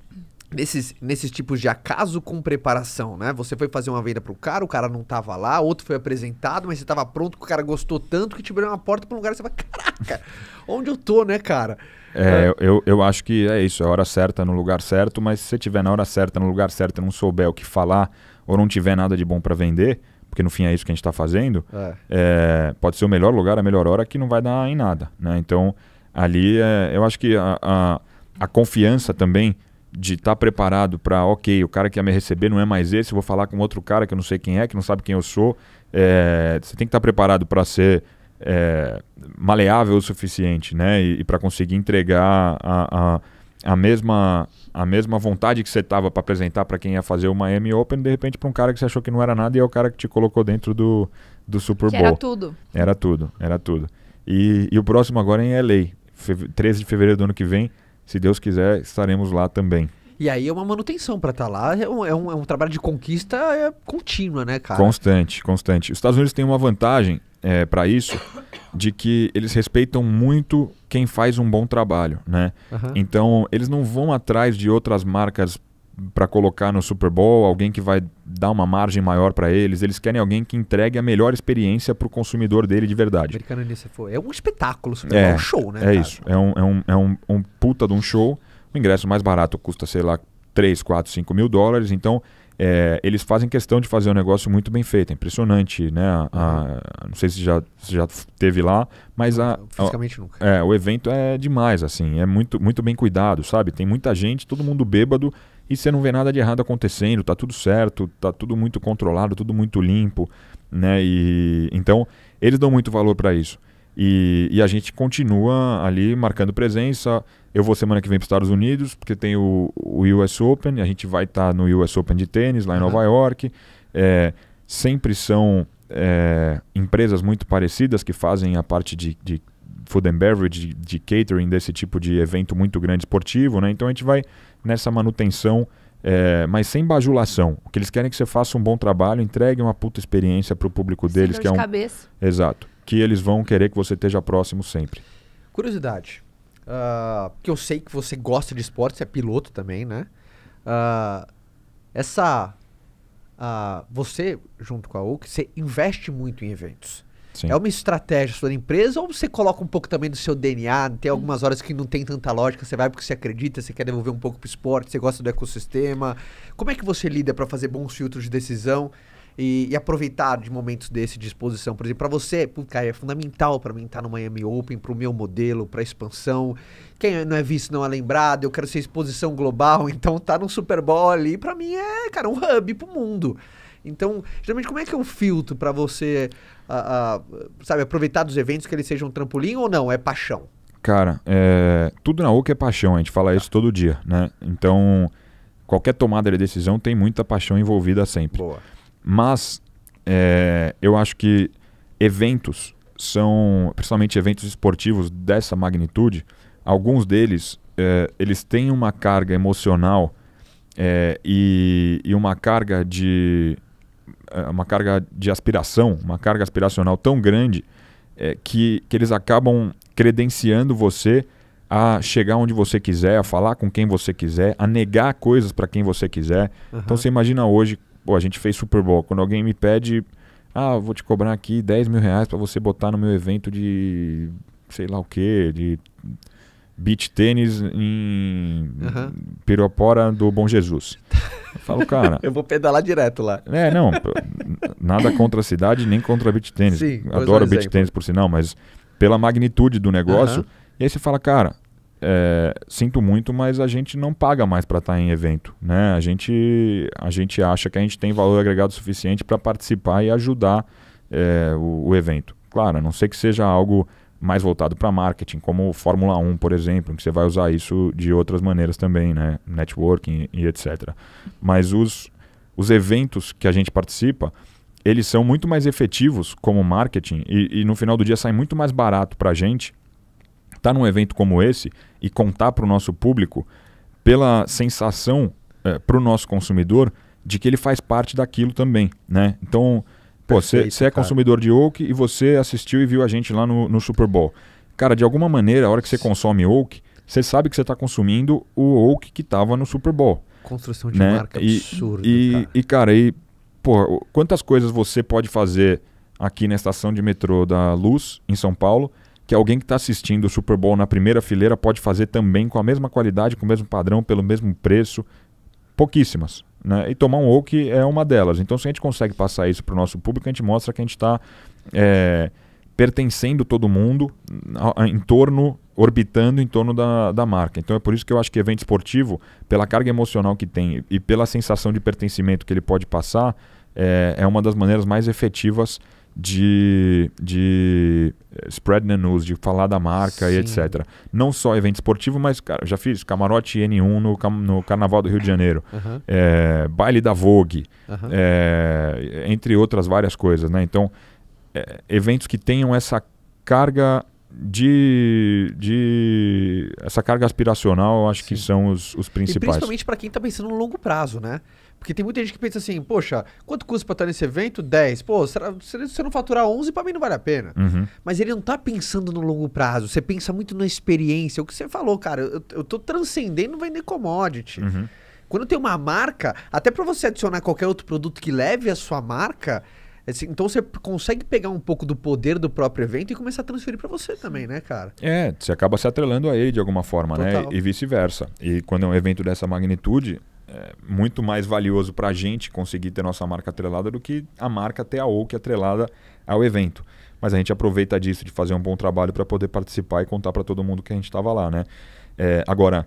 nesses, nesses tipos de acaso com preparação, né? Você foi fazer uma venda pro cara, o cara não tava lá, outro foi apresentado, mas você tava pronto, o cara gostou tanto que te abriu uma porta para um lugar e você vai, caraca, onde eu tô, né, cara? É, é. Eu, eu acho que é isso, é a hora certa no lugar certo, mas se você tiver na hora certa, no lugar certo, não souber o que falar ou não tiver nada de bom para vender, porque no fim é isso que a gente está fazendo, é. É, pode ser o melhor lugar, a melhor hora que não vai dar em nada. Né? Então, ali é, eu acho que a, a, a confiança também de estar tá preparado para, ok, o cara que ia me receber não é mais esse, vou falar com outro cara que eu não sei quem é, que não sabe quem eu sou. É, você tem que estar tá preparado para ser é, maleável o suficiente, né? E, e para conseguir entregar a, a, a, mesma, a mesma vontade que você tava para apresentar para quem ia fazer uma M Open, de repente para um cara que você achou que não era nada e é o cara que te colocou dentro do, do Super Bowl. era tudo. Era tudo, era tudo. E, e o próximo agora é em LA, 13 de fevereiro do ano que vem se Deus quiser, estaremos lá também. E aí é uma manutenção para estar tá lá, é um, é, um, é um, trabalho de conquista é, contínua, né, cara? Constante, constante. Os Estados Unidos têm uma vantagem é, para isso, de que eles respeitam muito quem faz um bom trabalho, né? Uhum. Então, eles não vão atrás de outras marcas para colocar no Super Bowl, alguém que vai dar uma margem maior para eles. Eles querem alguém que entregue a melhor experiência para o consumidor dele de verdade. É um espetáculo, Super é, Bowl, é, um show, né? É cara? isso. É, um, é, um, é um, um puta de um show. O ingresso mais barato custa, sei lá, 3, 4, 5 mil dólares. Então, é, eles fazem questão de fazer um negócio muito bem feito. É impressionante, né? A, a, uhum. não sei se já, se já teve lá, mas a, Fisicamente nunca. É, o evento é demais, assim. É muito, muito bem cuidado, sabe? Tem muita gente, todo mundo bêbado e você não vê nada de errado acontecendo, tá tudo certo, tá tudo muito controlado, tudo muito limpo, né? E então eles dão muito valor para isso. E, e, a gente continua ali marcando presença. Eu vou semana que vem para os Estados Unidos, porque tem o, o US Open, a gente vai estar tá no US Open de tênis lá em Nova York. É, sempre são é, empresas muito parecidas que fazem a parte de, de food and beverage, de, de catering, desse tipo de evento muito grande esportivo, né? Então a gente vai nessa manutenção, é, mas sem bajulação. O que eles querem é que você faça um bom trabalho, entregue uma puta experiência para o público sem deles, que é de é um cabeça. exato, que eles vão querer que você esteja próximo sempre. Curiosidade, uh, ah, que eu sei que você gosta de esportes, é piloto também, né? Uh, essa uh, você junto com a UC, você investe muito em eventos. Sim. É uma estratégia sua empresa ou você coloca um pouco também do seu DNA? Tem hum. algumas horas que não tem tanta lógica, você vai porque você acredita, você quer devolver um pouco para o esporte, você gosta do ecossistema. Como é que você lida para fazer bons filtros de decisão e, e, aproveitar de momentos desse de exposição? Por exemplo, para você, cara, é fundamental para mim estar no Miami Open, para o meu modelo, para a expansão. Quem não é visto não é lembrado, eu quero ser exposição global, então tá no Super Bowl ali, para mim é, cara, um hub para o mundo. Então, geralmente, como é que eu filtro para você a, sabe, aproveitar dos eventos que eles sejam um trampolim ou não? É paixão? Cara, é, tudo na UCA é paixão, a gente fala tá. isso todo dia, né? Então, qualquer tomada de decisão tem muita paixão envolvida sempre. Boa. Mas, é, eu acho que eventos são, principalmente eventos esportivos dessa magnitude, alguns deles, é, eles têm uma carga emocional é, e, e, uma carga de é, uma carga de aspiração, uma carga aspiracional tão grande é, que, que eles acabam credenciando você a chegar onde você quiser, a falar com quem você quiser, a negar coisas para quem você quiser. Uhum. Então você imagina hoje, pô, a gente fez Super Bowl, quando alguém me pede, ah, vou te cobrar aqui 10 mil reais para você botar no meu evento de sei lá o que, de beach tênis em uhum. Piropora do Bom Jesus. Eu falo, cara. eu vou pedalar direto lá. É, não. Nada contra a cidade, nem contra beach tênis. Sim, Adoro um beach tênis, por sinal, mas pela magnitude do negócio. Uhum. E aí você fala, cara, é, sinto muito, mas a gente não paga mais para estar tá em evento, né? A gente, a gente acha que a gente tem valor agregado suficiente para participar e ajudar é, o, o, evento. Claro, a não sei que seja algo mais voltado para marketing, como Fórmula 1, por exemplo, que você vai usar isso de outras maneiras também, né? Networking e etc. Mas os, os eventos que a gente participa, eles são muito mais efetivos como marketing e, e no final do dia sai muito mais barato para a gente estar tá num evento como esse e contar para o nosso público pela sensação é, eh, para o nosso consumidor de que ele faz parte daquilo também, né? Então Pô, você é consumidor de Oak e você assistiu e viu a gente lá no, no Super Bowl. Cara, de alguma maneira, a hora que você consome Oak, você sabe que você está consumindo o Oak que estava no Super Bowl. Construção de né? marca e, absurda. E, cara, e, cara, e, pô, quantas coisas você pode fazer aqui na estação de metrô da Luz, em São Paulo, que alguém que está assistindo o Super Bowl na primeira fileira pode fazer também com a mesma qualidade, com o mesmo padrão, pelo mesmo preço. Pouquíssimas. Né? E tomar um oak é uma delas. Então, se a gente consegue passar isso para o nosso público, a gente mostra que a gente está é, pertencendo todo mundo em torno, orbitando em torno da, da marca. Então, é por isso que eu acho que evento esportivo, pela carga emocional que tem e pela sensação de pertencimento que ele pode passar, é, é uma das maneiras mais efetivas de, de eh, spread the news, de falar da marca Sim. e etc. Não só evento esportivo, mas, cara, já fiz camarote N1 no, no Carnaval do Rio de Janeiro, uhum. é, baile da Vogue, uhum. é, entre outras várias coisas, né? Então, é, eventos que tenham essa carga de, de essa carga aspiracional, eu acho Sim. que são os, os principais. E principalmente para quem está pensando no longo prazo, né? Porque tem muita gente que pensa assim, poxa, quanto custa pra estar nesse evento? 10. Pô, será, se você não faturar 11, pra mim não vale a pena. Uhum. Mas ele não tá pensando no longo prazo. Você pensa muito na experiência. É o que você falou, cara, eu, eu tô transcendendo vender commodity. Uhum. Quando tem uma marca, até para você adicionar qualquer outro produto que leve a sua marca, assim, então você consegue pegar um pouco do poder do próprio evento e começar a transferir para você também, né, cara? É, você acaba se atrelando a ele de alguma forma, né? Total. né? E vice-versa. E quando é um evento dessa magnitude, é muito mais valioso para a gente conseguir ter nossa marca atrelada do que a marca ter a Oak é atrelada ao evento. Mas a gente aproveita disso, de fazer um bom trabalho para poder participar e contar para todo mundo que a gente estava lá. Né? É, agora,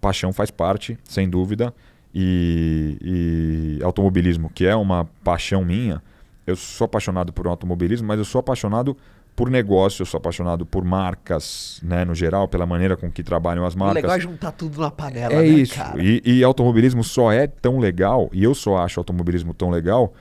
paixão faz parte, sem dúvida, e, e automobilismo, que é uma paixão minha, eu sou apaixonado por automobilismo, mas eu sou apaixonado por negócio, eu sou apaixonado por marcas, né, no geral, pela maneira com que trabalham as marcas. O legal é juntar tudo na panela, é né, isso. Cara? E, e automobilismo só é tão legal, e eu só acho automobilismo tão legal,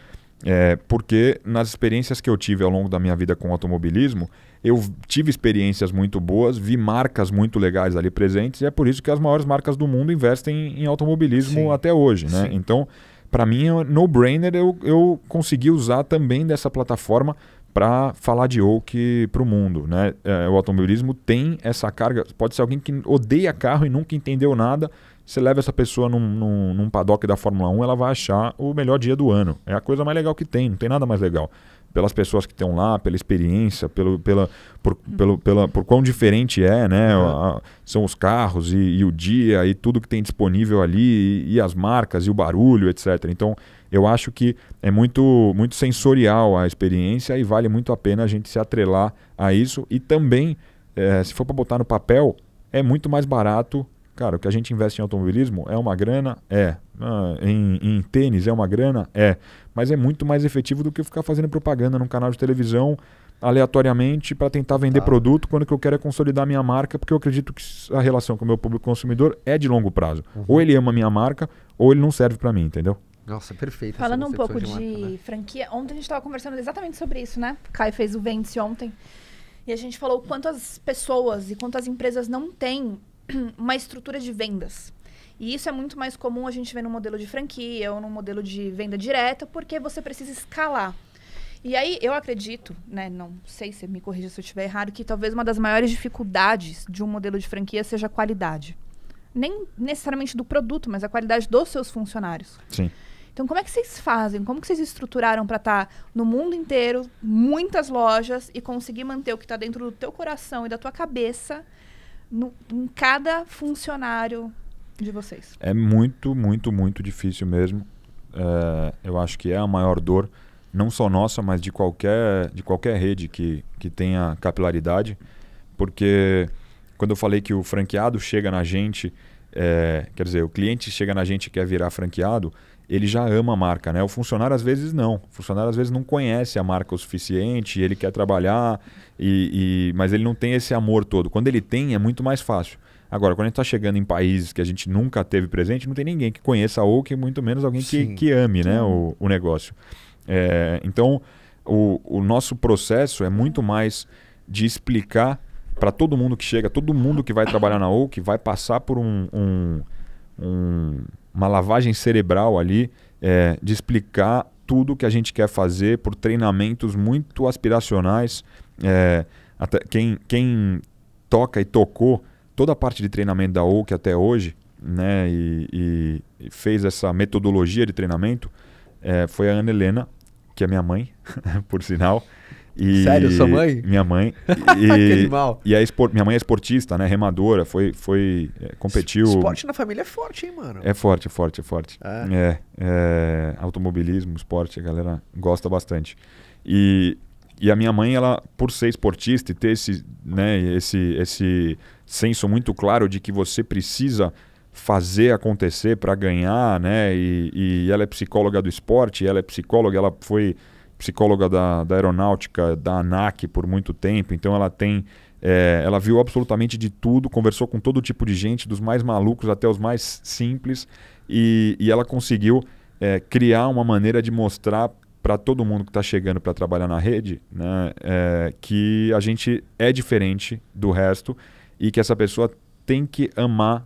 é, porque nas experiências que eu tive ao longo da minha vida com automobilismo, eu tive experiências muito boas, vi marcas muito legais ali presentes, e é por isso que as maiores marcas do mundo investem em automobilismo Sim. até hoje. Né? Sim. Então, para mim, é no-brainer eu, eu consegui usar também dessa plataforma para falar de Oak para o mundo. Né? É, o automobilismo tem essa carga. Pode ser alguém que odeia carro e nunca entendeu nada. Você leva essa pessoa num, num, num, paddock da Fórmula 1, ela vai achar o melhor dia do ano. É a coisa mais legal que tem, não tem nada mais legal. Pelas pessoas que estão lá, pela experiência, pelo, pela, por, pelo, pela, por quão diferente é, né? Uhum. A, são os carros e, e, o dia e tudo que tem disponível ali, e, e as marcas e o barulho, etc. Então, eu acho que é muito, muito sensorial a experiência e vale muito a pena a gente se atrelar a isso. E também, é, se for para botar no papel, é muito mais barato. Cara, o que a gente investe em automobilismo é uma grana? É. Ah, em, em tênis é uma grana? É. Mas é muito mais efetivo do que ficar fazendo propaganda num canal de televisão aleatoriamente para tentar vender tá. produto quando que eu quero é consolidar minha marca, porque eu acredito que a relação com o meu público consumidor é de longo prazo. Uhum. Ou ele ama minha marca, ou ele não serve para mim, entendeu? Nossa, perfeito. Falando um pouco de, marca, né? franquia, ontem a gente estava conversando exatamente sobre isso, né? O Caio fez o Vende ontem. E a gente falou quantas pessoas e quantas empresas não têm uma estrutura de vendas. E isso é muito mais comum a gente ver no modelo de franquia ou no modelo de venda direta, porque você precisa escalar. E aí eu acredito, né, não sei se me corrija se eu estiver errado, que talvez uma das maiores dificuldades de um modelo de franquia seja a qualidade. Nem necessariamente do produto, mas a qualidade dos seus funcionários. Sim. Então, como é que vocês fazem? Como que vocês estruturaram para estar tá no mundo inteiro, muitas lojas e conseguir manter o que está dentro do teu coração e da tua cabeça no, em cada funcionário de vocês? É muito, muito, muito difícil mesmo. É, eu acho que é a maior dor, não só nossa, mas de qualquer, de qualquer rede que, que tenha capilaridade. Porque quando eu falei que o franqueado chega na gente, é, quer dizer, o cliente chega na gente e quer virar franqueado, ele já ama a marca, né? O funcionário às vezes não. O funcionário às vezes não conhece a marca o suficiente, ele quer trabalhar, e, e... mas ele não tem esse amor todo. Quando ele tem, é muito mais fácil. Agora, quando a gente está chegando em países que a gente nunca teve presente, não tem ninguém que conheça ou que muito menos alguém que, que ame né, o, o negócio. É, então, o, o nosso processo é muito mais de explicar para todo mundo que chega, todo mundo que vai trabalhar na OUC, vai passar por um, um, um uma lavagem cerebral ali é, de explicar tudo o que a gente quer fazer por treinamentos muito aspiracionais. É, até quem, quem toca e tocou toda a parte de treinamento da OUC até hoje, né, e, e, fez essa metodologia de treinamento, é, foi a Ana Helena, que é minha mãe, por sinal. E Sério, sua mãe? Minha mãe. E, mal E a espor, minha mãe é esportista, né? Remadora, foi, foi é, competiu. Esporte na família é forte, hein, mano? É forte, é forte, é forte. É. é, é, automobilismo, esporte, a galera gosta bastante. E, e a minha mãe, ela, por ser esportista e ter esse, né, esse, esse senso muito claro de que você precisa fazer acontecer para ganhar, né? E, e ela é psicóloga do esporte, ela é psicóloga, ela foi psicóloga da, da aeronáutica, da ANAC por muito tempo, então ela tem. É, ela viu absolutamente de tudo, conversou com todo tipo de gente, dos mais malucos até os mais simples, e, e ela conseguiu é, criar uma maneira de mostrar para todo mundo que está chegando para trabalhar na rede né, é, que a gente é diferente do resto e que essa pessoa tem que amar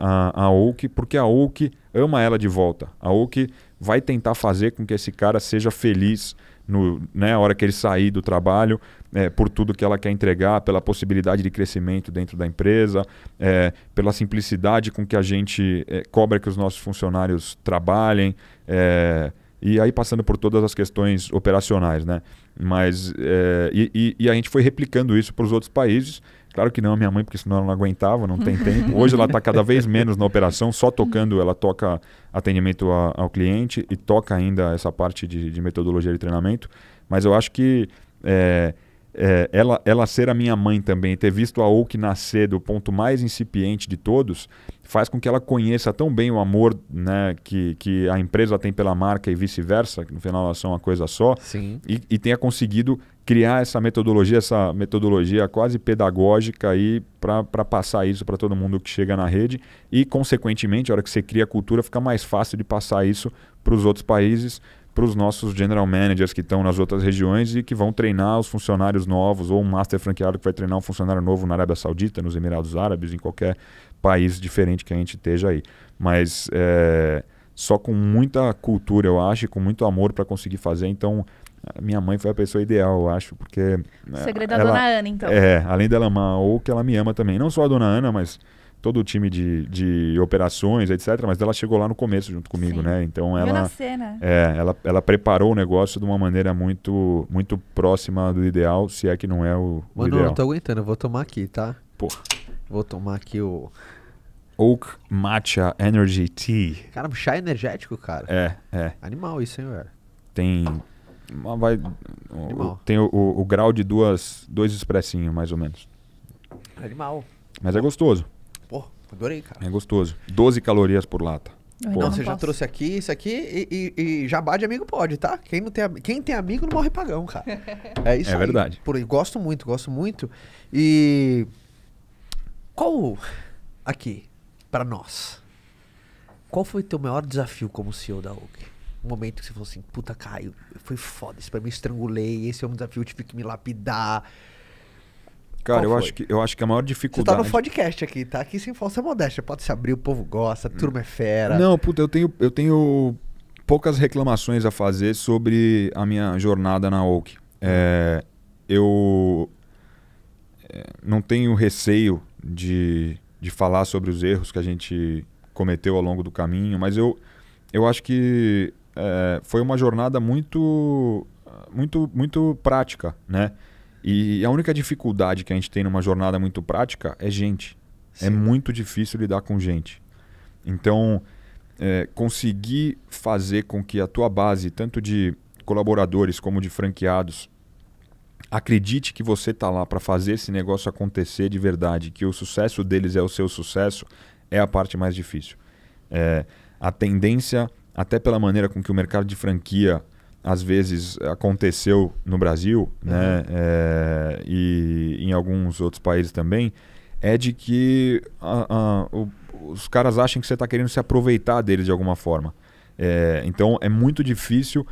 a, a Oak, porque a Oak ama ela de volta. A Oak vai tentar fazer com que esse cara seja feliz no, né, a hora que ele sair do trabalho, é, por tudo que ela quer entregar, pela possibilidade de crescimento dentro da empresa, é, pela simplicidade com que a gente é, cobra que os nossos funcionários trabalhem, é, e aí passando por todas as questões operacionais, né? Mas é, e, e, e a gente foi replicando isso para os outros países. Claro que não a minha mãe, porque senão ela não aguentava, não tem tempo. Hoje ela está cada vez menos na operação, só tocando, ela toca atendimento a, ao cliente e toca ainda essa parte de, de metodologia de treinamento. Mas eu acho que é, é, ela, ela ser a minha mãe também, ter visto a Oak nascer do ponto mais incipiente de todos, faz com que ela conheça tão bem o amor né, que, que a empresa tem pela marca e vice-versa, que no final elas são uma coisa só, e, e, tenha conseguido criar essa metodologia, essa metodologia quase pedagógica aí para passar isso para todo mundo que chega na rede e, consequentemente, a hora que você cria a cultura, fica mais fácil de passar isso para os outros países para os nossos general managers que estão nas outras regiões e que vão treinar os funcionários novos, ou um master franqueado que vai treinar um funcionário novo na Arábia Saudita, nos Emirados Árabes, em qualquer país diferente que a gente esteja aí. Mas é, só com muita cultura, eu acho, e com muito amor para conseguir fazer. Então, minha mãe foi a pessoa ideal, eu acho, porque. O segredo da dona Ana, então. É, além dela amar, ou que ela me ama também. Não só a dona Ana, mas todo o time de, de operações, etc. Mas ela chegou lá no começo junto comigo, Sim. né? Então ela, nascer, né? É, ela, ela preparou o negócio de uma maneira muito, muito próxima do ideal, se é que não é o, Mano, o ideal. Mano, não tô aguentando, eu vou tomar aqui, tá? Vou tomar aqui o Oak Matcha Energy Tea. Cara, chá energético, cara. É, é. Animal isso, hein, velho. Tem vai, Animal. tem o, o, o grau de duas, dois expressinhos, mais ou menos. Animal. Mas é gostoso. Adorei, cara. É gostoso. 12 calorias por lata. Não, você já trouxe aqui, isso aqui e, e, e jabá de amigo pode, tá? Quem, não tem, quem tem amigo não morre pagão, cara. É isso É aí. verdade. Por, gosto muito, gosto muito. E qual aqui, para nós, qual foi o teu maior desafio como CEO da UG? Um momento que você falou assim, puta Caio, foi foda, isso pra mim estrangulei, esse é um desafio, eu tive que me lapidar, Cara, eu acho, que, eu acho que a maior dificuldade. Você tá no podcast aqui, tá? Aqui sem falsa modéstia. Pode se abrir, o povo gosta, a hum. turma é fera. Não, puta, eu tenho, eu tenho poucas reclamações a fazer sobre a minha jornada na Oak. É, eu é, não tenho receio de, de falar sobre os erros que a gente cometeu ao longo do caminho, mas eu, eu acho que é, foi uma jornada muito, muito, muito prática, né? E a única dificuldade que a gente tem numa jornada muito prática é gente. É Sim. É muito difícil lidar com gente. Então, é, conseguir fazer com que a tua base, tanto de colaboradores como de franqueados, acredite que você está lá para fazer esse negócio acontecer de verdade, que o sucesso deles é o seu sucesso, é a parte mais difícil. É, a tendência, até pela maneira com que o mercado de franquia às vezes aconteceu no Brasil, uhum. né, é, e em alguns outros países também, é de que o, os caras acham que você está querendo se aproveitar deles de alguma forma. É, então é muito difícil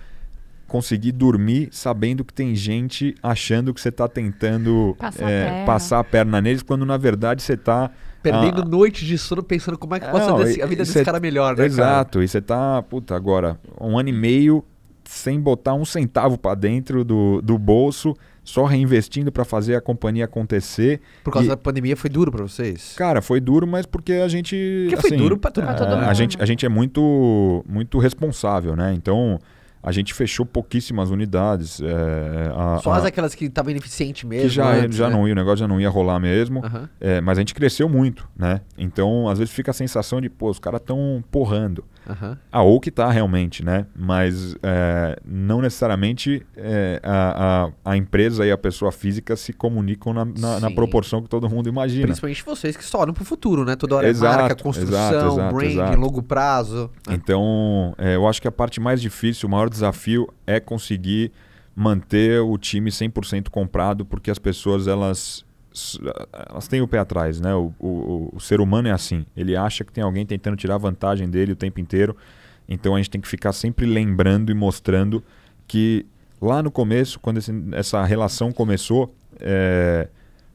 conseguir dormir sabendo que tem gente achando que você está tentando passar, é, a eh, perna. passar a perna neles, quando na verdade você está perdendo ah, noites de sono pensando como é que não, pode ser assim? a vida cê, desse cara é melhor, né? Exato, cara? e você tá, puta, agora, um ano e meio sem botar um centavo para dentro do, do bolso, só reinvestindo para fazer a companhia acontecer. Por causa e, da pandemia foi duro para vocês? Cara, foi duro, mas porque a gente porque assim, foi duro para todo, é, todo mundo. A gente né? a gente é muito muito responsável, né? Então, a gente fechou pouquíssimas unidades. É, a, Só as a, aquelas que estavam ineficientes mesmo. Que já, antes, já né? não ia, o negócio já não ia rolar mesmo. Uhum. É, mas a gente cresceu muito, né? Então, às vezes fica a sensação de, pô, os caras estão porrando. Uhum. A ah, ou que está realmente, né? Mas é, não necessariamente é, a, a, a, empresa e a pessoa física se comunicam na, na, na, proporção que todo mundo imagina. Principalmente vocês que só olham para o futuro, né? Toda hora é exato, é marca, construção, exato, exato, branding, exato. longo prazo. Então, é, eu acho que a parte mais difícil, o maior desafio é conseguir manter o time 100% comprado, porque as pessoas elas elas têm o pé atrás, né? O, o, o, ser humano é assim. Ele acha que tem alguém tentando tirar vantagem dele o tempo inteiro. Então a gente tem que ficar sempre lembrando e mostrando que lá no começo, quando esse, essa relação começou, é,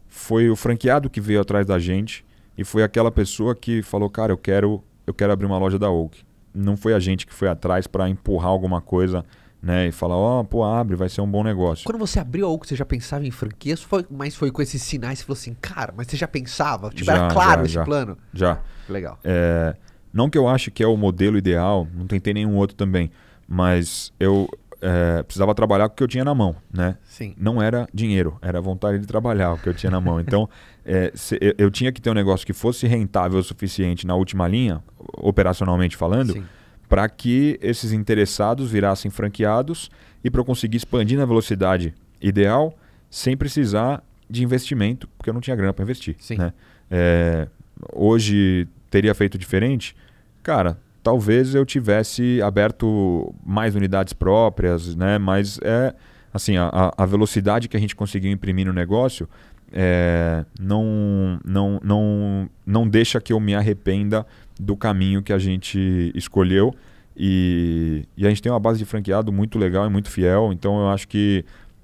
foi o franqueado que veio atrás da gente e foi aquela pessoa que falou, cara, eu quero, eu quero abrir uma loja da Oak. Não foi a gente que foi atrás para empurrar alguma coisa né? E falar, ó, oh, pô, abre, vai ser um bom negócio. Quando você abriu algo que você já pensava em franquia, foi, mas foi com esses sinais, você falou assim, cara, mas você já pensava? Tipo, já, era claro já, esse já, plano? Já. Legal. É, não que eu ache que é o modelo ideal, não tentei nenhum outro também, mas eu é, precisava trabalhar com o que eu tinha na mão, né? Sim. Não era dinheiro, era vontade de trabalhar o que eu tinha na mão. Então, é, se, eu, eu, tinha que ter um negócio que fosse rentável o suficiente na última linha, operacionalmente falando... Sim para que esses interessados virassem franqueados e para eu conseguir expandir na velocidade ideal sem precisar de investimento, porque eu não tinha grana para investir. Né? É, hoje teria feito diferente? Cara, talvez eu tivesse aberto mais unidades próprias, né? mas é assim a, a velocidade que a gente conseguiu imprimir no negócio é, não, não, não, não deixa que eu me arrependa do caminho que a gente escolheu. E, e a gente tem uma base de franqueado muito legal e muito fiel, então eu acho que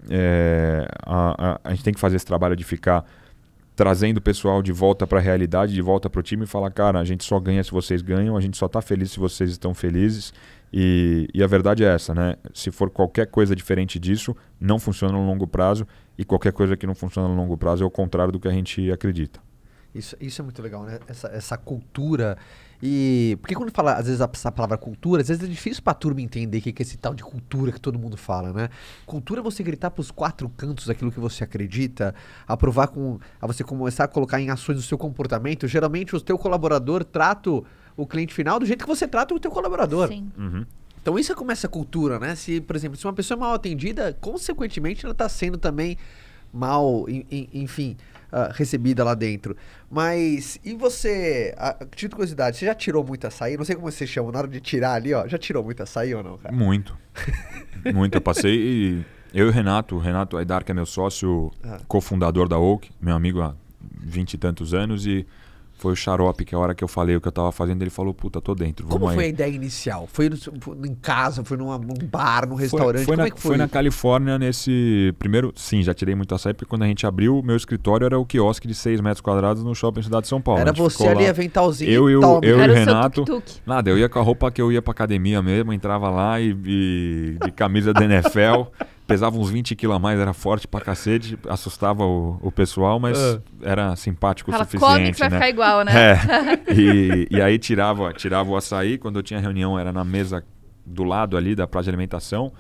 é, a, a, a gente tem que fazer esse trabalho de ficar trazendo o pessoal de volta para a realidade, de volta para o time e falar, cara, a gente só ganha se vocês ganham, a gente só está feliz se vocês estão felizes. E, e, a verdade é essa, né? Se for qualquer coisa diferente disso, não funciona no longo prazo e qualquer coisa que não funciona no longo prazo é o contrário do que a gente acredita. Isso, isso é muito legal, né? Essa, essa cultura e porque quando fala, às vezes, essa palavra cultura, às vezes é difícil pra turma entender o que é esse tal de cultura que todo mundo fala, né? Cultura é você gritar pros quatro cantos aquilo que você acredita, aprovar com. a você começar a colocar em ações o seu comportamento. Geralmente o teu colaborador trata o cliente final do jeito que você trata o teu colaborador. Sim. Uhum. Então isso é começa a cultura, né? Se, por exemplo, se uma pessoa é mal atendida, consequentemente ela está sendo também mal, enfim, uh, recebida lá dentro. Mas, e você, uh, ah, tive curiosidade, você já tirou muita açaí? Não sei como você chama, na hora de tirar ali, ó, já tirou muita açaí ou não, cara? Muito. muito, eu passei e eu e o Renato, o Renato Aidar, que é meu sócio, uhum. cofundador da Oak, meu amigo há vinte e tantos anos, e foi o xarope, que é a hora que eu falei o que eu tava fazendo, ele falou, puta, tô dentro. Como aí. foi a ideia inicial? Foi, no, foi em casa, foi numa, num bar, num restaurante? Foi, foi Como na, é que foi? Foi na Califórnia nesse. Primeiro, sim, já tirei muito açaí, porque quando a gente abriu, meu escritório era o quiosque de 6 metros quadrados no shopping Cidade de São Paulo. Era você ali, aventalzinho. Eu e o, eu era e o Renato. Nada, eu ia com a roupa que eu ia pra academia mesmo, entrava lá e, e de camisa da NFL. pesava uns 20 quilos a mais, era forte pra cacete, assustava o, o pessoal, mas uh. era simpático Ela o suficiente. Come que vai né? ficar igual, né? É. E, e, aí tirava, tirava o açaí, quando eu tinha reunião era na mesa do lado ali da praia de alimentação.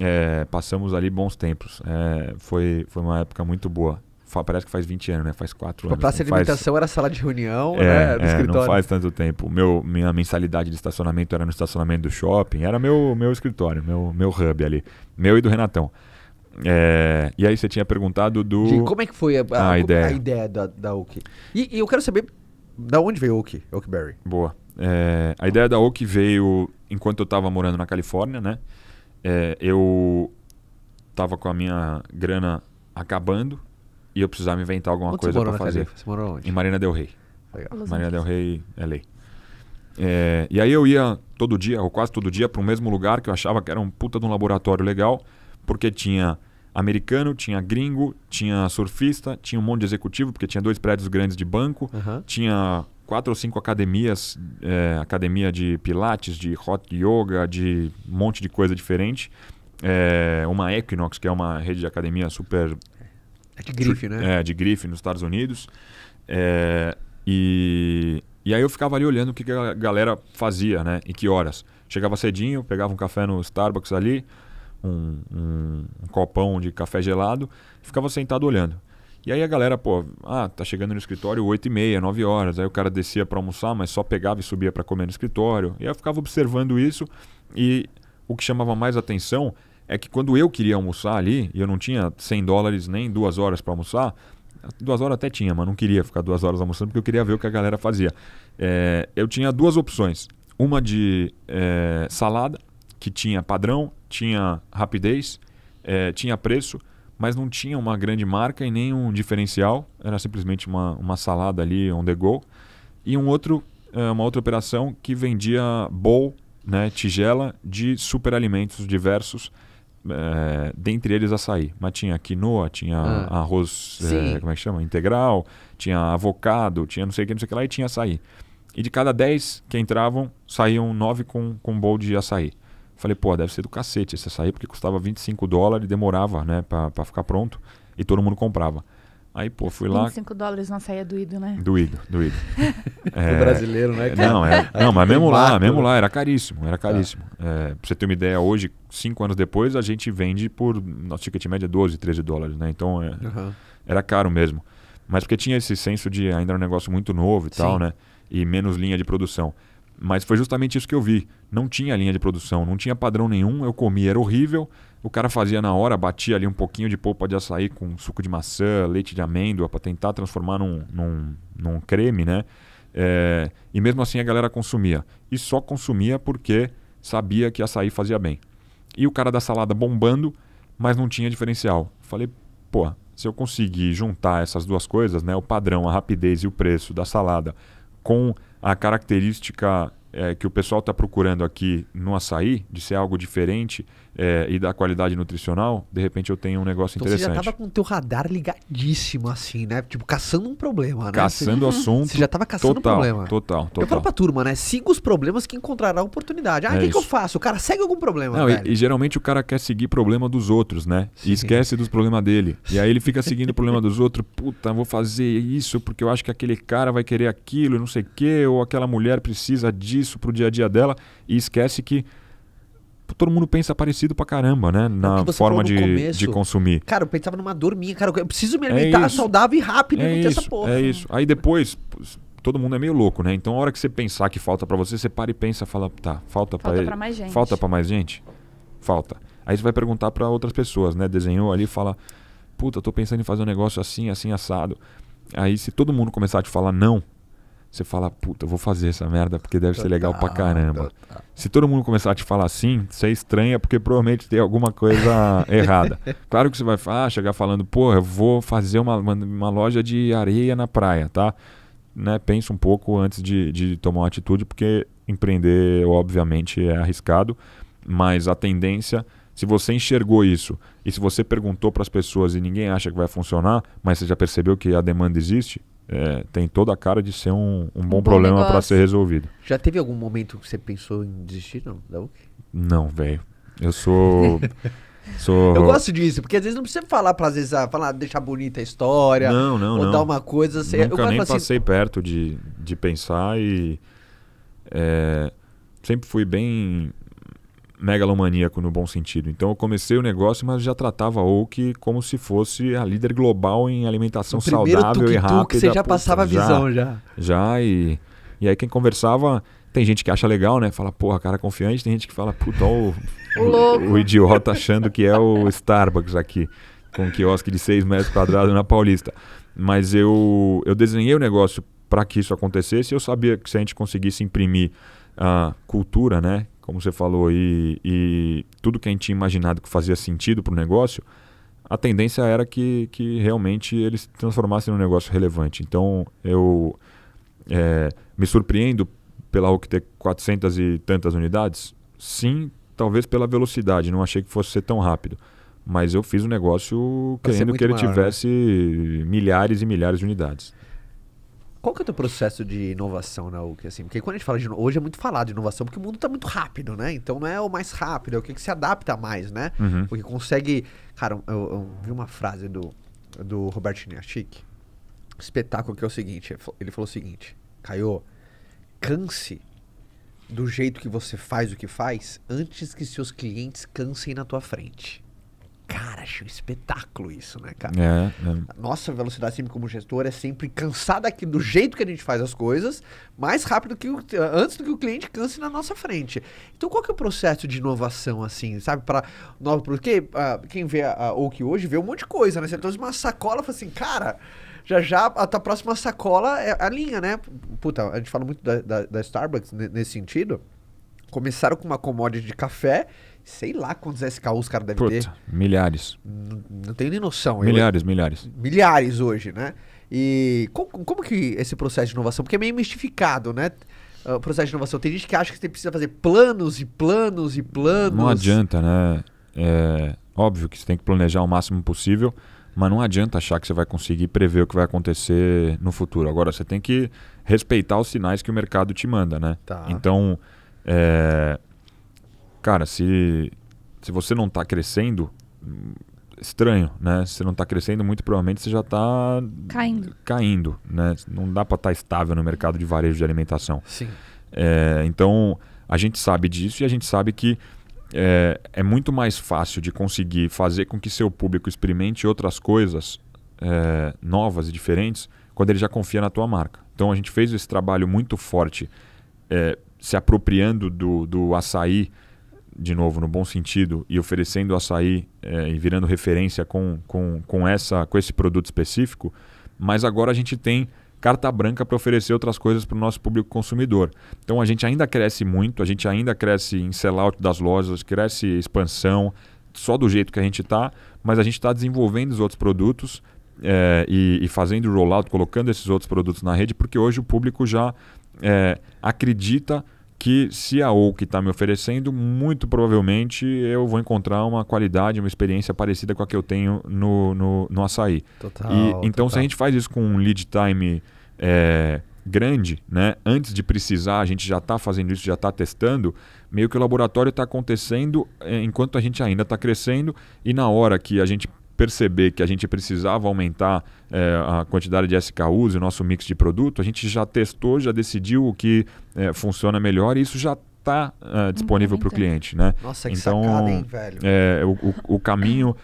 É, passamos ali bons tempos. É, foi, foi uma época muito boa parece que faz 20 anos, né? Faz 4 tipo, anos. Praça de alimentação faz... era sala de reunião, é, né? É, do é, escritório. Não faz tanto tempo. Meu, minha mensalidade de estacionamento era no estacionamento do shopping, era meu, meu escritório, meu, meu hub ali. Meu e do Renatão. É, e aí você tinha perguntado do. De como é que foi a, a, a é ideia, a ideia da, da Oak? E, e, eu quero saber da onde veio Oak, Oakberry. Boa. É, a ideia da Oak veio enquanto eu estava morando na Califórnia, né? É, eu estava com a minha grana acabando, e eu precisava inventar alguma Onde coisa para fazer. Você morou onde? Em Marina Del Rey. Legal. Marina Del Rey, LA. É, e aí eu ia todo dia, ou quase todo dia, para o mesmo lugar que eu achava que era um puta de um laboratório legal, porque tinha americano, tinha gringo, tinha surfista, tinha um monte de executivo, porque tinha dois prédios grandes de banco, uhum. tinha quatro ou cinco academias, é, academia de pilates, de hot yoga, de um monte de coisa diferente. É, uma Equinox, que é uma rede de academia super é de grife, né? É, de grife nos Estados Unidos. É, e, e aí eu ficava ali olhando o que, que a galera fazia, né? E que horas. Chegava cedinho, pegava um café no Starbucks ali, um, um, um copão de café gelado, ficava sentado olhando. E aí a galera, pô, ah, tá chegando no escritório 8 e meia, 9 horas. Aí o cara descia para almoçar, mas só pegava e subia para comer no escritório. E aí eu ficava observando isso e o que chamava mais atenção é que quando eu queria almoçar ali, e eu não tinha 100 dólares nem duas horas para almoçar, duas horas até tinha, mas não queria ficar duas horas almoçando porque eu queria ver o que a galera fazia. É, eu tinha duas opções. Uma de é, salada, que tinha padrão, tinha rapidez, é, tinha preço, mas não tinha uma grande marca e nem um diferencial. Era simplesmente uma, uma salada ali on the go. E um outro, é, uma outra operação que vendia bowl, né, tigela de superalimentos diversos é, dentre eles açaí. Mas tinha quinoa, tinha ah. arroz, é, como é que chama? Integral, tinha avocado, tinha não sei o que, não sei o que lá, e tinha açaí. E de cada 10 que entravam, saíam 9 com, com um bowl de açaí. Falei, pô, deve ser do cacete esse açaí, porque custava 25 dólares e demorava, né, pra, pra ficar pronto. E todo mundo comprava. Aí, pô, fui lá. 25 dólares não saía doído, né? Doído, doído. é, o brasileiro, né? Não, é, não mas mesmo lá, mesmo lá, era caríssimo, era caríssimo. Tá. É, pra você ter uma ideia, hoje, cinco anos depois, a gente vende por. Nosso ticket médio é 12, 13 dólares, né? Então, é, uhum. era caro mesmo. Mas porque tinha esse senso de ainda era um negócio muito novo e Sim. tal, né? E menos linha de produção. Mas foi justamente isso que eu vi. Não tinha linha de produção, não tinha padrão nenhum. Eu comia, era horrível. O cara fazia na hora, batia ali um pouquinho de polpa de açaí com suco de maçã, leite de amêndoa, para tentar transformar num, num, num creme, né? É, e mesmo assim a galera consumia. E só consumia porque sabia que açaí fazia bem. E o cara da salada bombando, mas não tinha diferencial. Falei, pô, se eu conseguir juntar essas duas coisas, né? O padrão, a rapidez e o preço da salada com a característica é, que o pessoal está procurando aqui no açaí, de ser algo diferente, é, e da qualidade nutricional, de repente eu tenho um negócio então interessante. Você já estava com o teu radar ligadíssimo, assim, né? Tipo, caçando um problema, né? Caçando o assunto. Você já estava caçando total, um problema. Total, total. Eu falo pra turma, né? Siga os problemas que encontrará oportunidade. Ah, é o é que, que, eu faço? O cara segue algum problema, Não, e, e, geralmente o cara quer seguir problema dos outros, né? Sim. E esquece dos problemas dele. E aí ele fica seguindo o problema dos outros. Puta, vou fazer isso porque eu acho que aquele cara vai querer aquilo, não sei o quê, ou aquela mulher precisa disso pro dia a dia dela. E esquece que Tipo, todo mundo pensa parecido pra caramba, né? Na forma de, de consumir. Cara, eu pensava numa dormir, cara. Eu preciso me é alimentar é saudável e rápido é e não ter isso, essa porra. É isso. Aí depois, todo mundo é meio louco, né? Então a hora que você pensar que falta para você, você para e pensa, fala, tá, falta, falta pra, ele, pra mais gente. Falta pra mais gente? Falta. Aí você vai perguntar para outras pessoas, né? Desenhou ali fala, puta, tô pensando em fazer um negócio assim, assim, assado. Aí se todo mundo começar a te falar não, você fala, puta, eu vou fazer essa merda porque deve ser legal pra tá, caramba. Tá, tá. Se todo mundo começar a te falar assim, você é estranha porque provavelmente tem alguma coisa errada. Claro que você vai ah, chegar falando, porra, eu vou fazer uma, uma, loja de areia na praia, tá? Né? Pensa um pouco antes de, de tomar uma atitude, porque empreender, obviamente, é arriscado, mas a tendência se você enxergou isso e se você perguntou para as pessoas e ninguém acha que vai funcionar, mas você já percebeu que a demanda existe, é, tem toda a cara de ser um, um bom, problema para ser resolvido. Já teve algum momento que você pensou em desistir, não? Da UC? Não, velho. Eu sou. Sou... Eu gosto disso, porque às vezes não precisa falar pra às vezes, ah, falar, deixar bonita a história. Não, não, ou não. dar uma coisa. Nunca eu nem assim... passei perto de, de pensar e. É, sempre fui bem megalomaníaco no bom sentido. Então eu comecei o negócio, mas já tratava a Oak como se fosse a líder global em alimentação saudável e rápida. Você já passava a visão já. Já, e, e aí quem conversava, tem gente que acha legal, né? Fala, porra, cara confiante. Tem gente que fala, puta, o, o, o idiota achando que é o Starbucks aqui, com um quiosque de 6 metros quadrados na Paulista. Mas eu, eu desenhei o negócio para que isso acontecesse. Eu sabia que se a gente conseguisse imprimir a cultura, né? como você falou, e, e tudo que a gente tinha imaginado que fazia sentido para o negócio, a tendência era que, que realmente ele se transformasse num negócio relevante. Então eu é, me surpreendo pela Hulk ter 400 e tantas unidades? Sim, talvez pela velocidade, não achei que fosse ser tão rápido. Mas eu fiz o um negócio querendo que ele maior, né? tivesse né? milhares e milhares de unidades. Qual que é o teu processo de inovação na UC? Assim? Porque quando a gente fala de hoje é muito falado de inovação, porque o mundo está muito rápido, né? Então não é o mais rápido, é o que, que se adapta mais, né? Uhum. que consegue. Cara, eu, eu, vi uma frase do, do Roberto Niachik, espetáculo que é o seguinte: ele falou o seguinte, Caio, canse do jeito que você faz o que faz antes que seus clientes cansem na tua frente. Cara, achei um espetáculo isso, né, cara? É, é. Nossa velocidade sempre como gestor é sempre cansar aqui do jeito que a gente faz as coisas, mais rápido que o, antes do que o cliente canse na nossa frente. Então, qual que é o processo de inovação, assim, sabe? Para nova, porque uh, quem vê a, a Oak hoje vê um monte de coisa, né? Você trouxe uma sacola, fala assim, cara, já já a tua próxima sacola é a linha, né? Puta, a gente fala muito da, da, da Starbucks nesse sentido. Começaram com uma commodity de café sei lá quantos SKUs o cara deve ter. Milhares. N não tenho nem noção. Milhares, eu... milhares. Milhares hoje, né? E como, como que esse processo de inovação? Porque é meio mistificado, né? Ah, o processo de inovação. Tem gente que acha que você precisa fazer planos e planos e planos. Não adianta, né? É óbvio que você tem que planejar o máximo possível, mas não adianta achar que você vai conseguir prever o que vai acontecer no futuro. Agora, você tem que respeitar os sinais que o mercado te manda, né? Tá. Então, é, cara, se, se você não está crescendo, estranho, né? Se você não está crescendo, muito provavelmente você já está caindo. caindo, né? Não dá para estar tá estável no mercado de varejo de alimentação. Sim. É, então, a gente sabe disso e a gente sabe que é, é, muito mais fácil de conseguir fazer com que seu público experimente outras coisas é, novas e diferentes quando ele já confia na tua marca. Então, a gente fez esse trabalho muito forte é, se apropriando do, do açaí de novo, no bom sentido, e oferecendo açaí é, e virando referência com, com, com, essa, com esse produto específico, mas agora a gente tem carta branca para oferecer outras coisas para o nosso público consumidor. Então a gente ainda cresce muito, a gente ainda cresce em sellout das lojas, cresce expansão, só do jeito que a gente está, mas a gente está desenvolvendo os outros produtos é, e, e, fazendo o rollout, colocando esses outros produtos na rede, porque hoje o público já é, acredita que se a OUC está me oferecendo, muito provavelmente eu vou encontrar uma qualidade, uma experiência parecida com a que eu tenho no, no, no açaí. Total, e, então, total. se a gente faz isso com um lead time é, grande, né? antes de precisar, a gente já está fazendo isso, já está testando, meio que o laboratório está acontecendo é, enquanto a gente ainda está crescendo e na hora que a gente perceber que a gente precisava aumentar é, a quantidade de SKUs, o nosso mix de produto, a gente já testou, já decidiu o que é, funciona melhor e isso já está eh, uh, uhum. disponível para o cliente. Né? Nossa, que então, sacada, hein, velho? É, o, o, o caminho...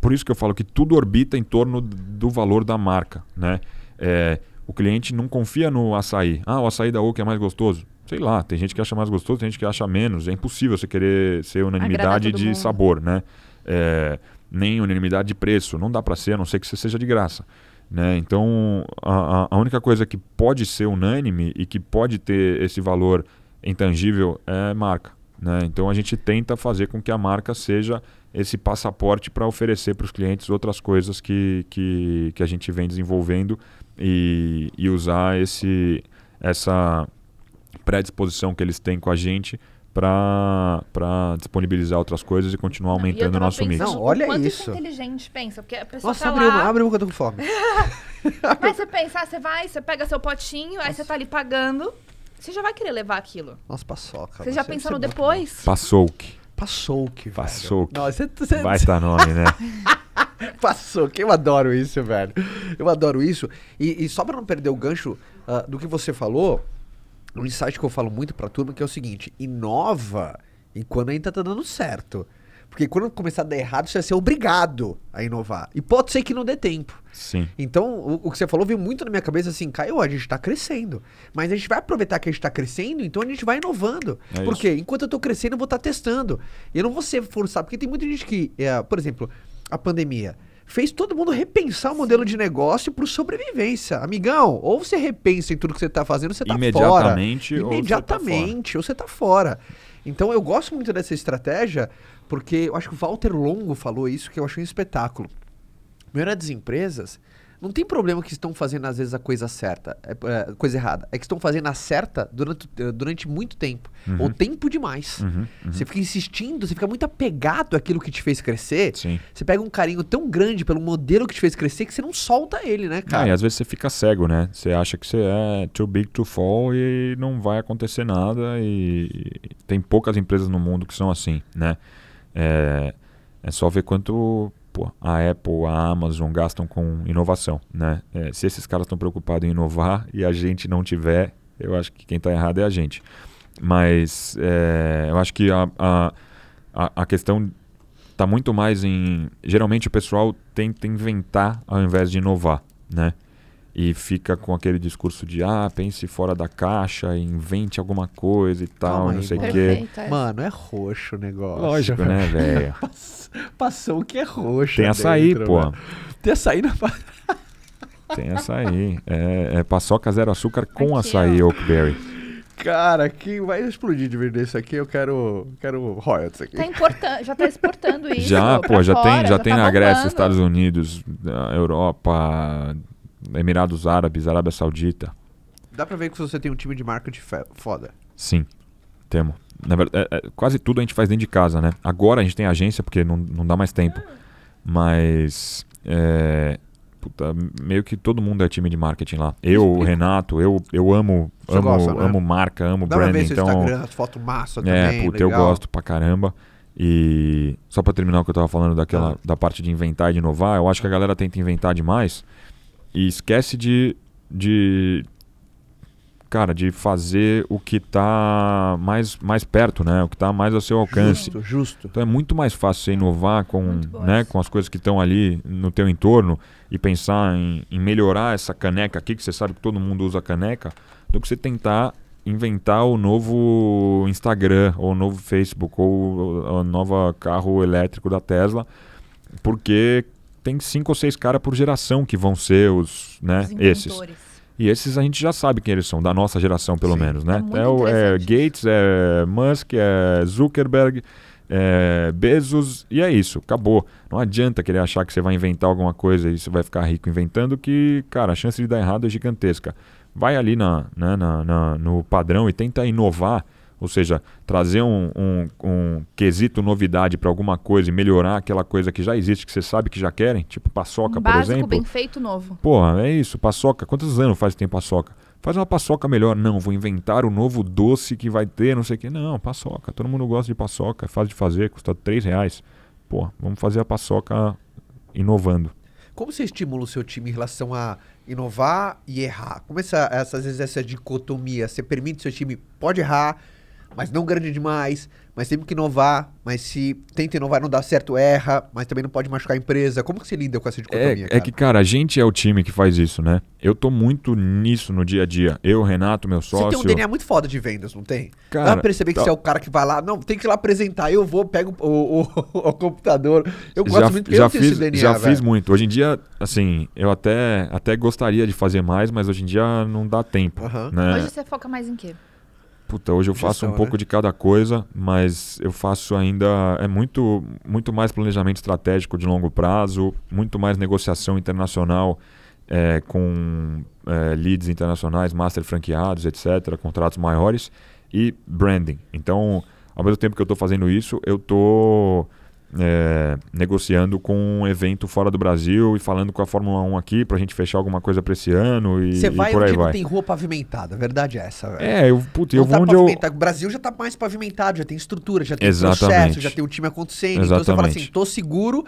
Por isso que eu falo que tudo orbita em torno do valor da marca. Né? É, o cliente não confia no açaí. Ah, o açaí da Oak é mais gostoso. Sei lá, tem gente que acha mais gostoso, tem gente que acha menos. É impossível você querer ser unanimidade de mundo. sabor, né? É, nem unanimidade de preço. Não dá para ser, a não ser que você seja de graça. Né? Então, a, a única coisa que pode ser unânime e que pode ter esse valor intangível é marca. Né? Então, a gente tenta fazer com que a marca seja esse passaporte para oferecer para os clientes outras coisas que, que, que a gente vem desenvolvendo e, e usar esse, essa predisposição que eles têm com a gente para disponibilizar outras coisas e continuar aumentando o nosso mix. Não, olha quanto isso. inteligente, pensa. Porque a pessoa Nossa, tá abre, lá... abre uma que eu tô com fome. Mas você pensa, ah, você vai, você pega seu potinho, Nossa. aí você tá ali pagando, você já vai querer levar aquilo. Nossa, paçoca. Você já pensou no depois? Passou que Passouque. que, Passouque. Não, você, você, vai estar tá nome, né? Passou que eu adoro isso, velho. Eu adoro isso. E, e só para não perder o gancho uh, do que você falou, um insight que eu falo muito pra turma que é o seguinte: inova enquanto ainda tá dando certo. Porque quando começar a dar errado, você vai ser obrigado a inovar. E pode ser que não dê tempo. Sim. Então, o, o que você falou veio muito na minha cabeça assim, Caio, a gente está crescendo. Mas a gente vai aproveitar que a gente está crescendo, então a gente vai inovando. É porque isso. enquanto eu estou crescendo, eu vou estar tá testando. Eu não vou ser forçado, porque tem muita gente que, é, por exemplo, a pandemia fez todo mundo repensar o modelo de negócio por sobrevivência. Amigão, ou você repensa em tudo que você está fazendo, você está fora. Imediatamente. Imediatamente, ou você está fora. Tá fora. Então eu gosto muito dessa estratégia, porque eu acho que o Walter Longo falou isso, que eu achei um espetáculo. Melhor das Empresas, não tem problema que estão fazendo, às vezes, a coisa certa, é, é coisa errada. É que estão fazendo a certa durante, eh, durante muito tempo. Uhum. Ou tempo demais. Uhum, uhum. Você fica insistindo, você fica muito apegado àquilo que te fez crescer. Sim. Você pega um carinho tão grande pelo modelo que te fez crescer que você não solta ele, né, cara? Ah, e às vezes você fica cego, né? Você acha que você é too big to fall e não vai acontecer nada. E tem poucas empresas no mundo que são assim, né? É, é só ver quanto a Apple, a Amazon gastam com inovação, né? É, se esses caras estão preocupados em inovar e a gente não tiver, eu acho que quem está errado é a gente. Mas é, eu acho que a, a, a questão está muito mais em... Geralmente o pessoal tenta inventar ao invés de inovar, né? e fica com aquele discurso de ah, pense fora da caixa, invente alguma coisa e tal, Calma não aí, sei o quê. É. Mano, é roxo o negócio. Lógico, né, velho? Passou o que é roxo. Tem açaí, dentro, pô. Mano. Tem açaí na Tem açaí. É, é paçoca zero açúcar com aqui, açaí, ó. Oakberry. Cara, que vai explodir de vender isso aqui. Eu quero, quero royalties aqui. Tá importando, já tá exportando isso. Já, pô, já fora, tem, já, já tem tá na Grécia, Estados Unidos, Europa, Emirados Árabes, Arábia Saudita. Dá pra ver que você tem um time de marketing foda. Sim, temos. Na verdade, é, é, quase tudo a gente faz dentro de casa, né? Agora a gente tem agência, porque não, não dá mais tempo. Mas. É, puta, meio que todo mundo é time de marketing lá. Eu, o Renato, eu, eu amo, você amo, gosta, né? amo marca, amo dá branding. Pra ver seu então, Instagram, as fotos massa é, também. É, puta, legal. eu gosto pra caramba. E só para terminar o que eu tava falando daquela ah. da parte de inventar e de inovar, eu acho que a galera tenta inventar demais e esquece de, de cara, de fazer o que está mais, mais perto, né? O que está mais ao seu alcance. Justo, justo. Então é muito mais fácil você inovar com, né, com as coisas que estão ali no teu entorno e pensar em, em, melhorar essa caneca aqui, que você sabe que todo mundo usa caneca, do que você tentar inventar o novo Instagram, ou o novo Facebook, ou o novo carro elétrico da Tesla, porque tem cinco ou seis caras por geração que vão ser os, né, os esses. E esses a gente já sabe quem eles são, da nossa geração pelo Sim. menos, né? É, é o, é Gates, é Musk, é Zuckerberg, é Bezos, e é isso, acabou. Não adianta querer achar que você vai inventar alguma coisa e você vai ficar rico inventando, que, cara, a chance de dar errado é gigantesca. Vai ali na, né, na, na no padrão e tenta inovar ou seja, trazer um, um, um quesito novidade para alguma coisa e melhorar aquela coisa que já existe, que você sabe que já querem, tipo paçoca, um básico, por exemplo. bem feito, novo. Porra, é isso, paçoca. Quantos anos faz que tem paçoca? Faz uma paçoca melhor. Não, vou inventar o novo doce que vai ter, não sei o quê. Não, paçoca. Todo mundo gosta de paçoca, é fácil de fazer, custa 3 reais. Pô, vamos fazer a paçoca inovando. Como você estimula o seu time em relação a inovar e errar? Como essa, essa, às vezes essa dicotomia? Você permite que seu time pode errar, mas não grande demais, mas tem que inovar, mas se tenta inovar não dá certo, erra, mas também não pode machucar a empresa. Como que você lida com essa dicotomia? É, cara? é que, cara, a gente é o time que faz isso, né? Eu tô muito nisso no dia a dia. Eu, Renato, meu sócio. Você tem um DNA muito foda de vendas, não tem? Cara, Dá pra perceber que tá... você é o cara que vai lá, não, tem que ir lá apresentar, eu vou, pego o, o, o computador. Eu gosto já, muito, já eu fiz, DNA, Já véio. fiz muito. Hoje em dia, assim, eu até, até gostaria de fazer mais, mas hoje em dia não dá tempo. Uhum. Né? Hoje você foca mais em quê? puta, hoje eu Gestão, faço um né? pouco de cada coisa, mas eu faço ainda é muito muito mais planejamento estratégico de longo prazo, muito mais negociação internacional é, com é, leads internacionais, master franqueados, etc, contratos maiores e branding. Então, ao mesmo tempo que eu estou fazendo isso, eu estou é, negociando com um evento fora do Brasil e falando com a Fórmula 1 aqui pra gente fechar alguma coisa pra esse ano e, Você vai e por aí vai. não tem rua pavimentada, a verdade é essa. É, eu, puta, eu tá vou onde eu... O Brasil já tá mais pavimentado, já tem estrutura, já tem Exatamente. processo, já tem o time acontecendo. Exatamente. Então você fala assim, tô seguro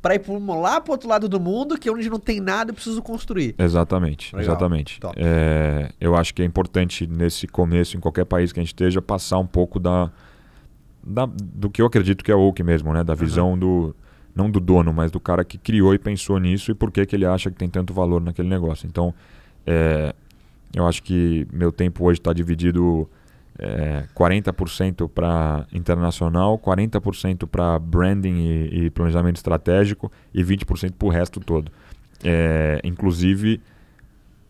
para ir lá pro outro lado do mundo, que é onde não tem nada eu preciso construir. Exatamente, Legal. exatamente. É, eu acho que é importante nesse começo, em qualquer país que a gente esteja, passar um pouco da da, do que eu acredito que é o Oak mesmo, né? Da visão uhum. do. Não do dono, mas do cara que criou e pensou nisso e por que, que ele acha que tem tanto valor naquele negócio. Então, é, eu acho que meu tempo hoje está dividido é, 40% para internacional, 40% para branding e, e, planejamento estratégico e 20% para o resto todo. É, inclusive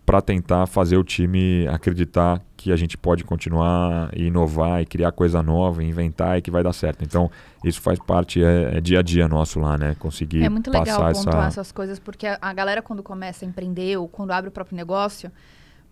para tentar fazer o time acreditar que a gente pode continuar e inovar e criar coisa nova, inventar e que vai dar certo. Então, isso faz parte é, é dia a dia nosso lá, né? Conseguir É muito legal passar pontuar essa... essas coisas, porque a, galera quando começa a empreender ou quando abre o próprio negócio,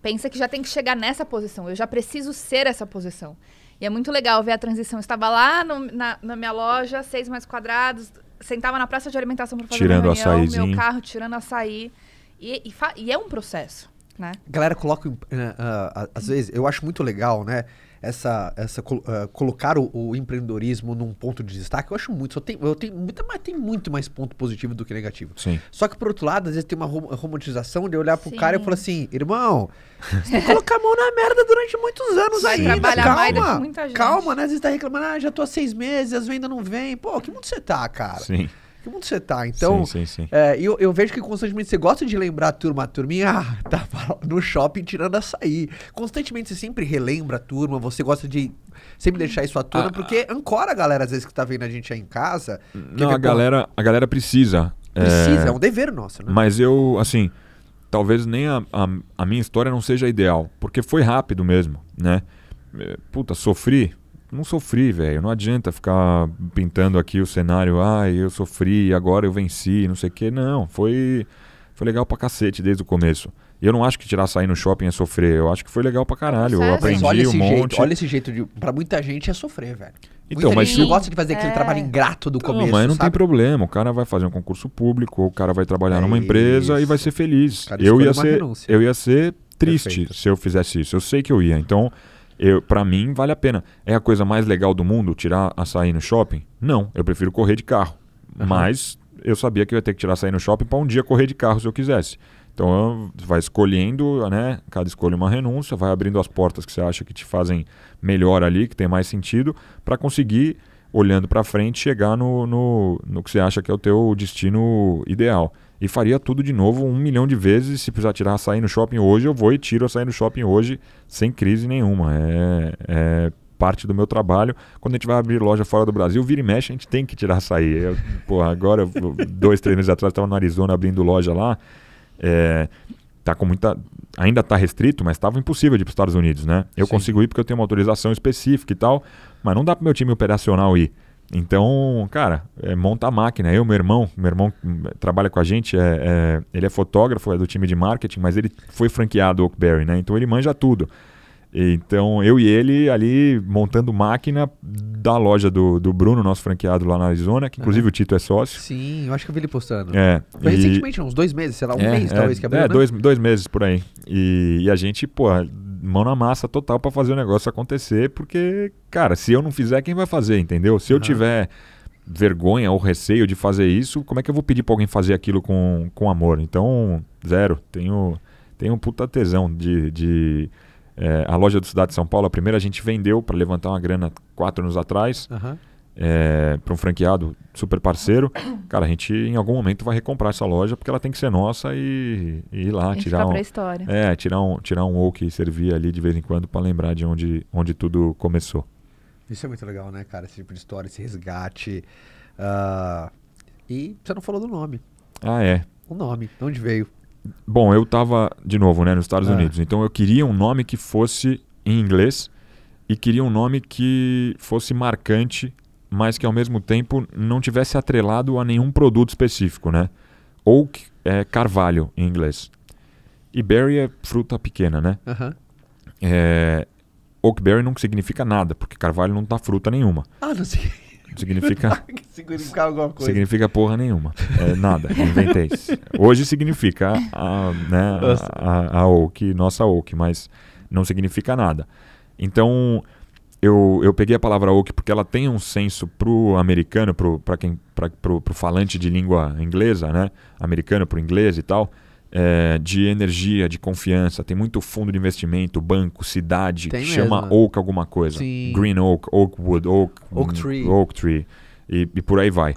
pensa que já tem que chegar nessa posição, eu já preciso ser essa posição. E é muito legal ver a transição. Eu estava lá no, na, na minha loja, seis mais quadrados, sentava na praça de alimentação para fazer tirando reunião, meu carro tirando açaí. E, e, e, é um processo. Né? Galera coloca, uh, uh, às vezes, eu acho muito legal, né? Essa, essa uh, colocar o, o, empreendedorismo num ponto de destaque, eu acho muito. Só tem, eu tenho muita, mas tem muito mais ponto positivo do que negativo. Sim. Só que, por outro lado, às vezes tem uma romantização de olhar pro Sim. cara e falar assim: irmão, você tem que colocar a mão na merda durante muitos anos aí calma, mais muita gente. calma, né? Às vezes tá reclamando, ah, já tô há seis meses, as vendas não vêm. Pô, que mundo você tá, cara? Sim. Que mundo você tá? Então, sim, sim, sim. É, eu, eu, vejo que constantemente você gosta de lembrar a turma, a turminha ah, tava tá no shopping tirando açaí. Constantemente você sempre relembra a turma, você gosta de sempre deixar isso à turma, ah, porque ah. ancora a galera às vezes que tá vendo a gente aí em casa. Hum, não, a, galera, a galera precisa. É. Precisa, é, é um dever nosso, né? Mas eu, assim, talvez nem a, a, a minha história não seja ideal, porque foi rápido mesmo, né? É, puta, sofri não sofri, velho. Não adianta ficar pintando aqui o cenário, ah, eu sofri, agora eu venci, não sei o quê. Não, foi, foi legal pra cacete desde o começo. Eu não acho que tirar sair no shopping é sofrer. Eu acho que foi legal pra caralho. Certo. Eu aprendi olha um monte. Jeito, olha esse jeito de. Pra muita gente é sofrer, velho. Então, muita mas gente se... gosta de fazer aquele é. trabalho ingrato do não, começo. Mas não sabe? tem problema. O cara vai fazer um concurso público, ou o cara vai trabalhar é numa empresa isso. e vai ser feliz. Cara, eu ia ser, eu ia ser triste Perfeito. se eu fizesse isso. Eu sei que eu ia. Então. Eu, para mim, vale a pena. É a coisa mais legal do mundo tirar a sair no shopping? Não, eu prefiro correr de carro. Uhum. Mas eu sabia que eu ia ter que tirar sair no shopping para um dia correr de carro se eu quisesse. Então vai escolhendo, né? Cada escolha uma renúncia, vai abrindo as portas que você acha que te fazem melhor ali, que tem mais sentido, para conseguir, olhando para frente, chegar no, no, no que você acha que é o teu destino ideal e faria tudo de novo um milhão de vezes. Se precisar tirar açaí no shopping hoje, eu vou e tiro açaí no shopping hoje sem crise nenhuma. É, é parte do meu trabalho. Quando a gente vai abrir loja fora do Brasil, vira e mexe, a gente tem que tirar açaí. Eu, porra, agora, dois, três meses atrás, estava no Arizona abrindo loja lá. É, tá com muita. Ainda está restrito, mas estava impossível de ir para os Estados Unidos, né? Eu Sim. consigo ir porque eu tenho uma autorização específica e tal, mas não dá para meu time operacional ir. Então, cara, é, monta a máquina. Eu, meu irmão, meu irmão trabalha com a gente, é, é, ele é fotógrafo, é do time de marketing, mas ele foi franqueado Oakberry, né? Então ele manja tudo. Então, eu e ele ali montando máquina da loja do, do Bruno, nosso franqueado lá na Arizona, que inclusive uhum. o Tito é sócio. Sim, eu acho que eu vi ele postando. É. Foi e... recentemente, uns dois meses, sei lá, um é, mês é, talvez que abriu. É, né? dois, dois meses por aí. E, e a gente, pô, mão na massa total para fazer o negócio acontecer, porque, cara, se eu não fizer, quem vai fazer, entendeu? Se eu uhum. tiver vergonha ou receio de fazer isso, como é que eu vou pedir para alguém fazer aquilo com, com amor? Então, zero. Tenho, tenho um puta tesão de. de é, a loja do Cidade de São Paulo, a primeira a gente vendeu para levantar uma grana quatro anos atrás. Uhum é, para um franqueado super parceiro, cara, a gente em algum momento vai recomprar essa loja porque ela tem que ser nossa e, e ir lá e tirar um, história. é tirar um tirar um ou que servia ali de vez em quando para lembrar de onde onde tudo começou. Isso é muito legal, né, cara? Esse tipo de história, esse resgate. Uh, e você não falou do nome. Ah, é. O nome, de onde veio? Bom, eu tava, de novo, né, nos Estados ah. Unidos. Então eu queria um nome que fosse em inglês e queria um nome que fosse marcante mas que ao mesmo tempo não tivesse atrelado a nenhum produto específico, né? Oak é carvalho em inglês. E berry é fruta pequena, né? Uhum. É, berry não significa nada, porque carvalho não dá fruta nenhuma. Ah, não sei. Significa. significa alguma coisa. Significa porra nenhuma. É, nada, inventei. Hoje significa a, né, a, a, a oak, nossa oak, mas não significa nada. Então, eu, eu peguei a palavra woke porque ela tem um senso pro americano, pro, pra quem, pra, pro, pro falante de língua inglesa, né? Americano pro inglês e tal. É, de energia, de confiança. Tem muito fundo de investimento, banco, cidade, tem chama mesmo. oak alguma coisa. Sim. Green oak, oakwood, oak, oak tree. Oak tree e, e por aí vai.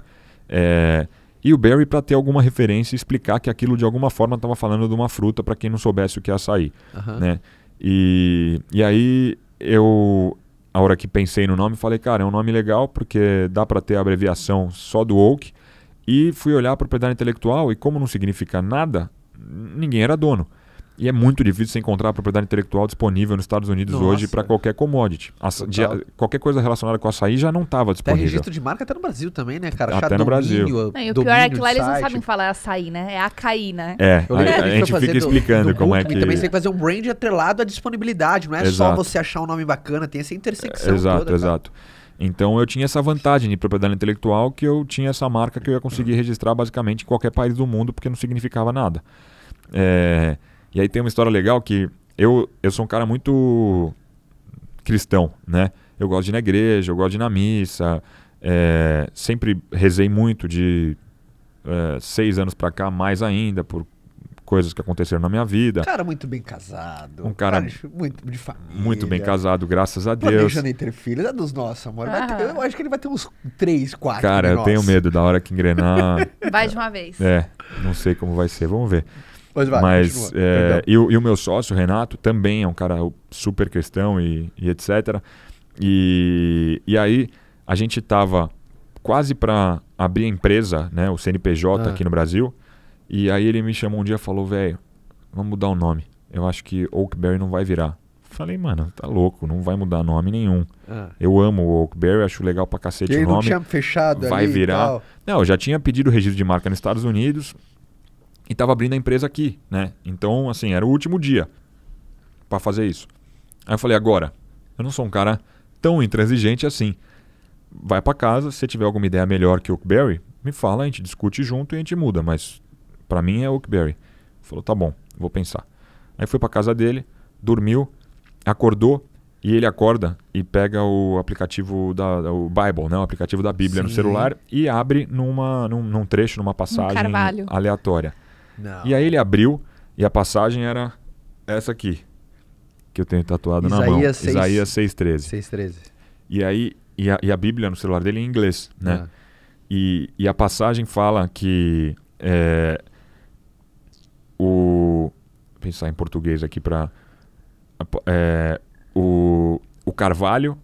É, e o Barry para ter alguma referência e explicar que aquilo de alguma forma estava falando de uma fruta para quem não soubesse o que é açaí. Uh -huh. Né? E, e aí eu, a hora que pensei no nome, falei, cara, é um nome legal porque dá para ter a abreviação só do Oak. E fui olhar a propriedade intelectual e como não significa nada, ninguém era dono. E é muito difícil você encontrar a propriedade intelectual disponível nos Estados Unidos Nossa. hoje para qualquer commodity. de, qualquer coisa relacionada com açaí já não estava disponível. Até registro de marca até no Brasil também, né, cara? Até Chá no domínio, Brasil. Não, e o pior é que lá eles não sabem falar açaí, né? É açaí, né? É, a, a, a, gente fica explicando do como é que... Também você tem que fazer um brand atrelado à disponibilidade, não é exato. só você achar um nome bacana, tem essa intersecção Exato, toda, exato. Então eu tinha essa vantagem de propriedade intelectual que eu tinha essa marca que eu ia conseguir uhum. registrar basicamente em qualquer país do mundo porque não significava nada. É... E aí tem uma história legal que eu, eu sou um cara muito cristão, né? Eu gosto de ir na igreja, eu gosto de ir na missa. É, sempre rezei muito de é, seis anos pra cá, mais ainda, por coisas que aconteceram na minha vida. Um cara muito bem casado. Um cara, cara muito de família. Muito bem casado, graças a Deus. Planejando entre filhos, é dos nossos, amor. Ah. Ter, eu acho que ele vai ter uns três, quatro. Cara, eu tenho medo da hora que engrenar. vai de uma vez. É, não sei como vai ser, vamos ver. Mas vai, Mas, é, e, o, e, o meu sócio, Renato, também é um cara super cristão e, e etc. E, e aí a gente estava quase para abrir a empresa, né, o CNPJ ah. aqui no Brasil. E aí ele me chamou um dia e falou, velho, vamos mudar o nome. Eu acho que Oakberry não vai virar. Falei, mano, tá louco, não vai mudar nome nenhum. Ah. Eu amo o Oakberry, acho legal pra cacete e aí, o nome. Não tinha fechado vai ali virar. Não, eu já tinha pedido registro de marca nos Estados Unidos, e estava abrindo a empresa aqui, né? Então, assim, era o último dia para fazer isso. Aí eu falei, agora, eu não sou um cara tão intransigente assim. Vai para casa, se tiver alguma ideia melhor que o Oakberry, me fala, a gente discute junto e a gente muda, mas para mim é Oakberry. Falou, tá bom, vou pensar. Aí foi para casa dele, dormiu, acordou e ele acorda e pega o aplicativo da o Bible, né, o aplicativo da Bíblia Sim. no celular e abre numa num, num trecho, numa passagem um aleatória. Não. E aí ele abriu e a passagem era essa aqui, que eu tenho tatuado Isaías na mão. 6... Isaías 6,13. 6,13. E aí, e a, e a, Bíblia no celular dele é em inglês, né? Ah. E, e a passagem fala que é, o... pensar em português aqui para... É, o, o carvalho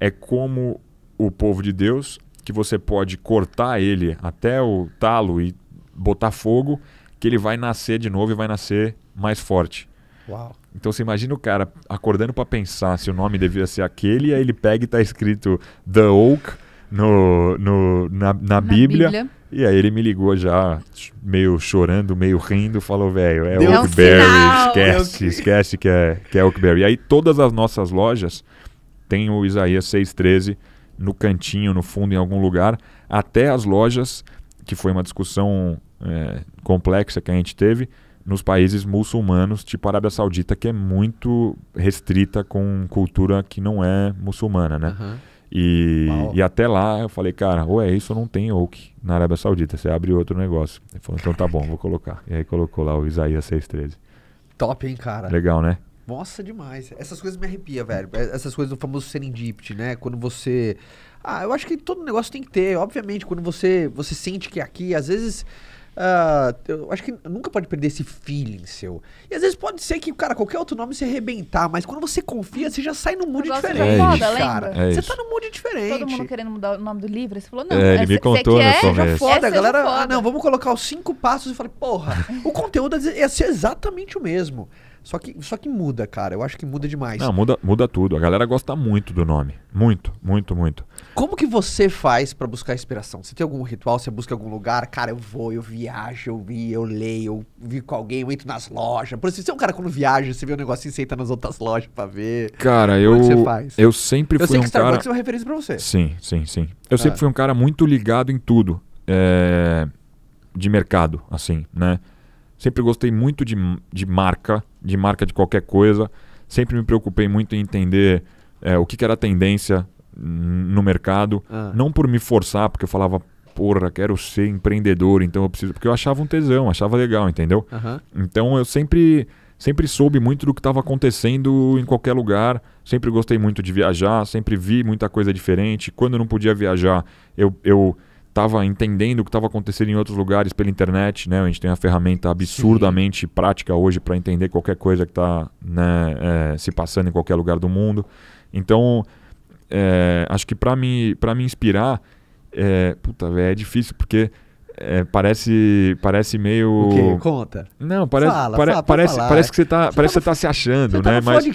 é como o povo de Deus, que você pode cortar ele até o talo e botar fogo que ele vai nascer de novo e vai nascer mais forte. Uau. Então você imagina o cara acordando para pensar se o nome devia ser aquele, aí ele pega e tá escrito The Oak no, no, na, na, na Bíblia. Bíblia. E aí ele me ligou já, meio chorando, meio rindo, falou, velho, é Oakberry, um esquece, esquece que é, que é Oakberry. E aí todas as nossas lojas têm o Isaías 6,13 no cantinho, no fundo, em algum lugar, até as lojas, que foi uma discussão é, complexa que a gente teve nos países muçulmanos, tipo a Arábia Saudita, que é muito restrita com cultura que não é muçulmana, né? Uhum. E, e até lá eu falei, cara, ou é isso ou não tem oak na Arábia Saudita, você abre outro negócio. Ele falou, então tá bom, vou colocar. E aí colocou lá o Isaías 6,13. Top, hein, cara? Legal, né? Nossa, demais. Essas coisas me arrepia, velho. É, essas coisas do famoso serendipity, né? Quando você... Ah, eu acho que todo negócio tem que ter. Obviamente, quando você, você sente que é aqui, às vezes... Uh, eu acho que nunca pode perder esse feeling seu. E às vezes pode ser que, cara, qualquer outro nome se arrebentar, mas quando você confia, você já sai num mood diferente. É moda, cara. É você tá num mood diferente. Todo mundo querendo mudar o nome do livro, você falou, não, é, ele essa, é me contou você quer? no começo. Já foda, galera. Foda. Ah, não, vamos colocar os cinco passos e falei, porra, o conteúdo ia ser exatamente o mesmo. Só que, só que muda, cara. Eu acho que muda demais. Não, muda, muda tudo. A galera gosta muito do nome. Muito, muito, muito. Como que você faz para buscar inspiração? Você tem algum ritual? Você busca algum lugar? Cara, eu vou, eu viajo, eu vi, eu leio, eu vi com alguém, eu entro nas lojas. Por isso, você é um cara quando viaja, você vê um negocinho, você entra nas outras lojas para ver. Cara, é eu você faz? eu sempre fui eu sei que Starbucks cara. é uma referência para você. Sim, sim, sim. Eu ah. sempre fui um cara muito ligado em tudo é... de mercado, assim, né? Sempre gostei muito de, de marca, de marca de qualquer coisa. Sempre me preocupei muito em entender é, o que, que era a tendência no mercado, ah. não por me forçar, porque eu falava, porra, quero ser empreendedor, então eu preciso. Porque eu achava um tesão, achava legal, entendeu? Então eu sempre, sempre soube muito do que estava acontecendo em qualquer lugar, sempre gostei muito de viajar, sempre vi muita coisa diferente. Quando eu não podia viajar, eu. eu Estava entendendo o que estava acontecendo em outros lugares pela internet, né? A gente tem uma ferramenta absurdamente Sim. prática hoje para entender qualquer coisa que está né, é, se passando em qualquer lugar do mundo. Então, é, acho que para me, pra me inspirar, é, puta, é difícil porque é, parece, parece meio. O quê? Conta. Não, parece, fala, pare, fala parece, falar. parece que você tá, você parece tá no, você tá se achando, tá né? Mas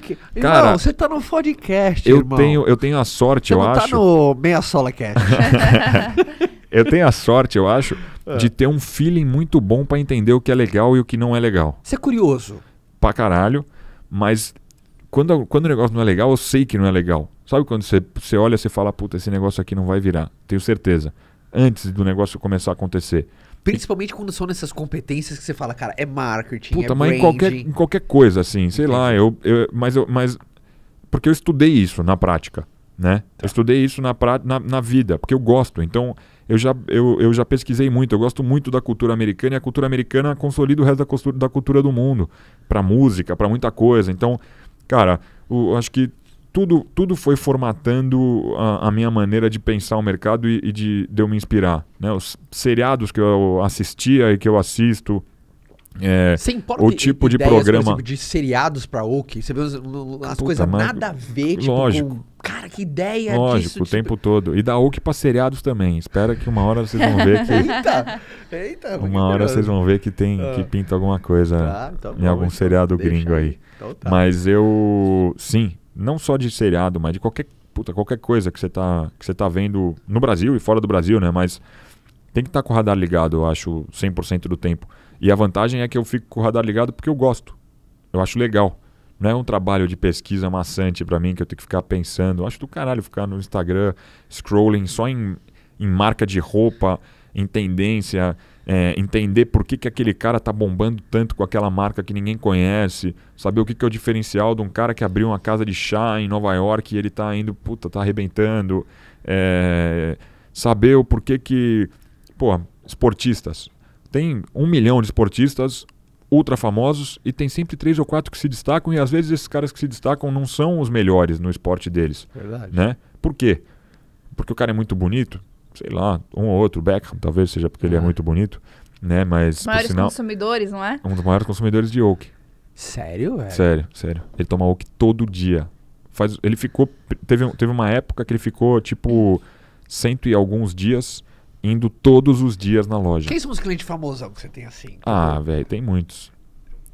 cara, não, você tá no podcast, eu irmão. tenho, eu tenho a sorte, você eu tá acho. Tá no meia sola cast. eu tenho a sorte, eu acho, ah. de ter um feeling muito bom para entender o que é legal e o que não é legal. Você é curioso. Pra caralho, mas quando, quando o negócio não é legal, eu sei que não é legal. Sabe quando você, você olha e fala, puta, esse negócio aqui não vai virar? Tenho certeza. Antes do negócio começar a acontecer. Principalmente quando são nessas competências que você fala, cara, é marketing, Puta, é mas branding. Em qualquer, em qualquer coisa, assim, sei lá, eu, eu, mas, eu, mas. Porque eu estudei isso na prática, né? Tá. Eu estudei isso na, pra, na, na, vida, porque eu gosto. Então, eu já, eu, eu já pesquisei muito, eu gosto muito da cultura americana e a cultura americana consolida o resto da cultura, da cultura do mundo, pra música, pra muita coisa. Então, cara, eu acho que tudo, tudo foi formatando a, a, minha maneira de pensar o mercado e, e de, de, eu me inspirar. Né? Os seriados que eu assistia e que eu assisto. É, o tipo de programa. Exemplo, de seriados para OK, você vê as Puta, coisas mas... nada a ver, tipo, lógico. Com... Cara, que ideia Lógico, disso, o tipo... tempo todo. E da OK para seriados também. Espera que uma hora vocês vão ver que. eita! Eita! Uma hora vocês vão ver que tem ah. que pinta alguma coisa tá, tá então bom, em algum então seriado gringo aí. Então tá. Mas eu. Sim, não só de seriado, mas de qualquer, puta, qualquer coisa que você tá, que você tá vendo no Brasil e fora do Brasil, né? Mas tem que estar tá com o radar ligado, eu acho, 100% do tempo. E a vantagem é que eu fico com o radar ligado porque eu gosto. Eu acho legal. Não é um trabalho de pesquisa maçante para mim que eu tenho que ficar pensando. Eu acho do caralho ficar no Instagram scrolling só em, em marca de roupa, em tendência, é, entender por que, que aquele cara tá bombando tanto com aquela marca que ninguém conhece, saber o que, que é o diferencial de um cara que abriu uma casa de chá em Nova York e ele tá indo, puta, tá arrebentando, é, saber o porquê que, pô, esportistas. Tem um milhão de esportistas ultra famosos e tem sempre três ou quatro que se destacam e às vezes esses caras que se destacam não são os melhores no esporte deles. Verdade. Né? Por quê? Porque o cara é muito bonito, sei lá, um ou outro, Beckham, talvez seja porque ele é muito bonito, né? Mas. maiores sinal, consumidores, não é? Um dos maiores consumidores de Oak. Sério, velho? Sério, sério. Ele toma Oak todo dia. Faz, ele ficou. Teve, teve uma época que ele ficou, tipo, cento e alguns dias indo todos os dias na loja. Quem são os clientes famosos que você tem assim? Ah, velho, tem muitos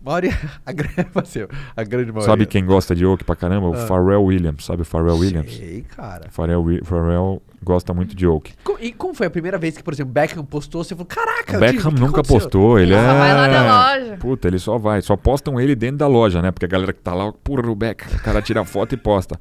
maioria, a, assim, a grande maioria. Sabe quem gosta de Oak pra caramba? O ah. Pharrell Williams. Sabe o Pharrell Williams? Sei, cara. Pharrell, Pharrell gosta muito de Oak. E como foi a primeira vez que, por exemplo, Beckham postou? Você falou, caraca, o Beckham nunca postou. Ele, ele é... só vai lá na é. loja. Puta, ele só vai. Só postam ele dentro da loja, né? Porque a galera que tá lá, porra, o Beckham. O cara tira foto e posta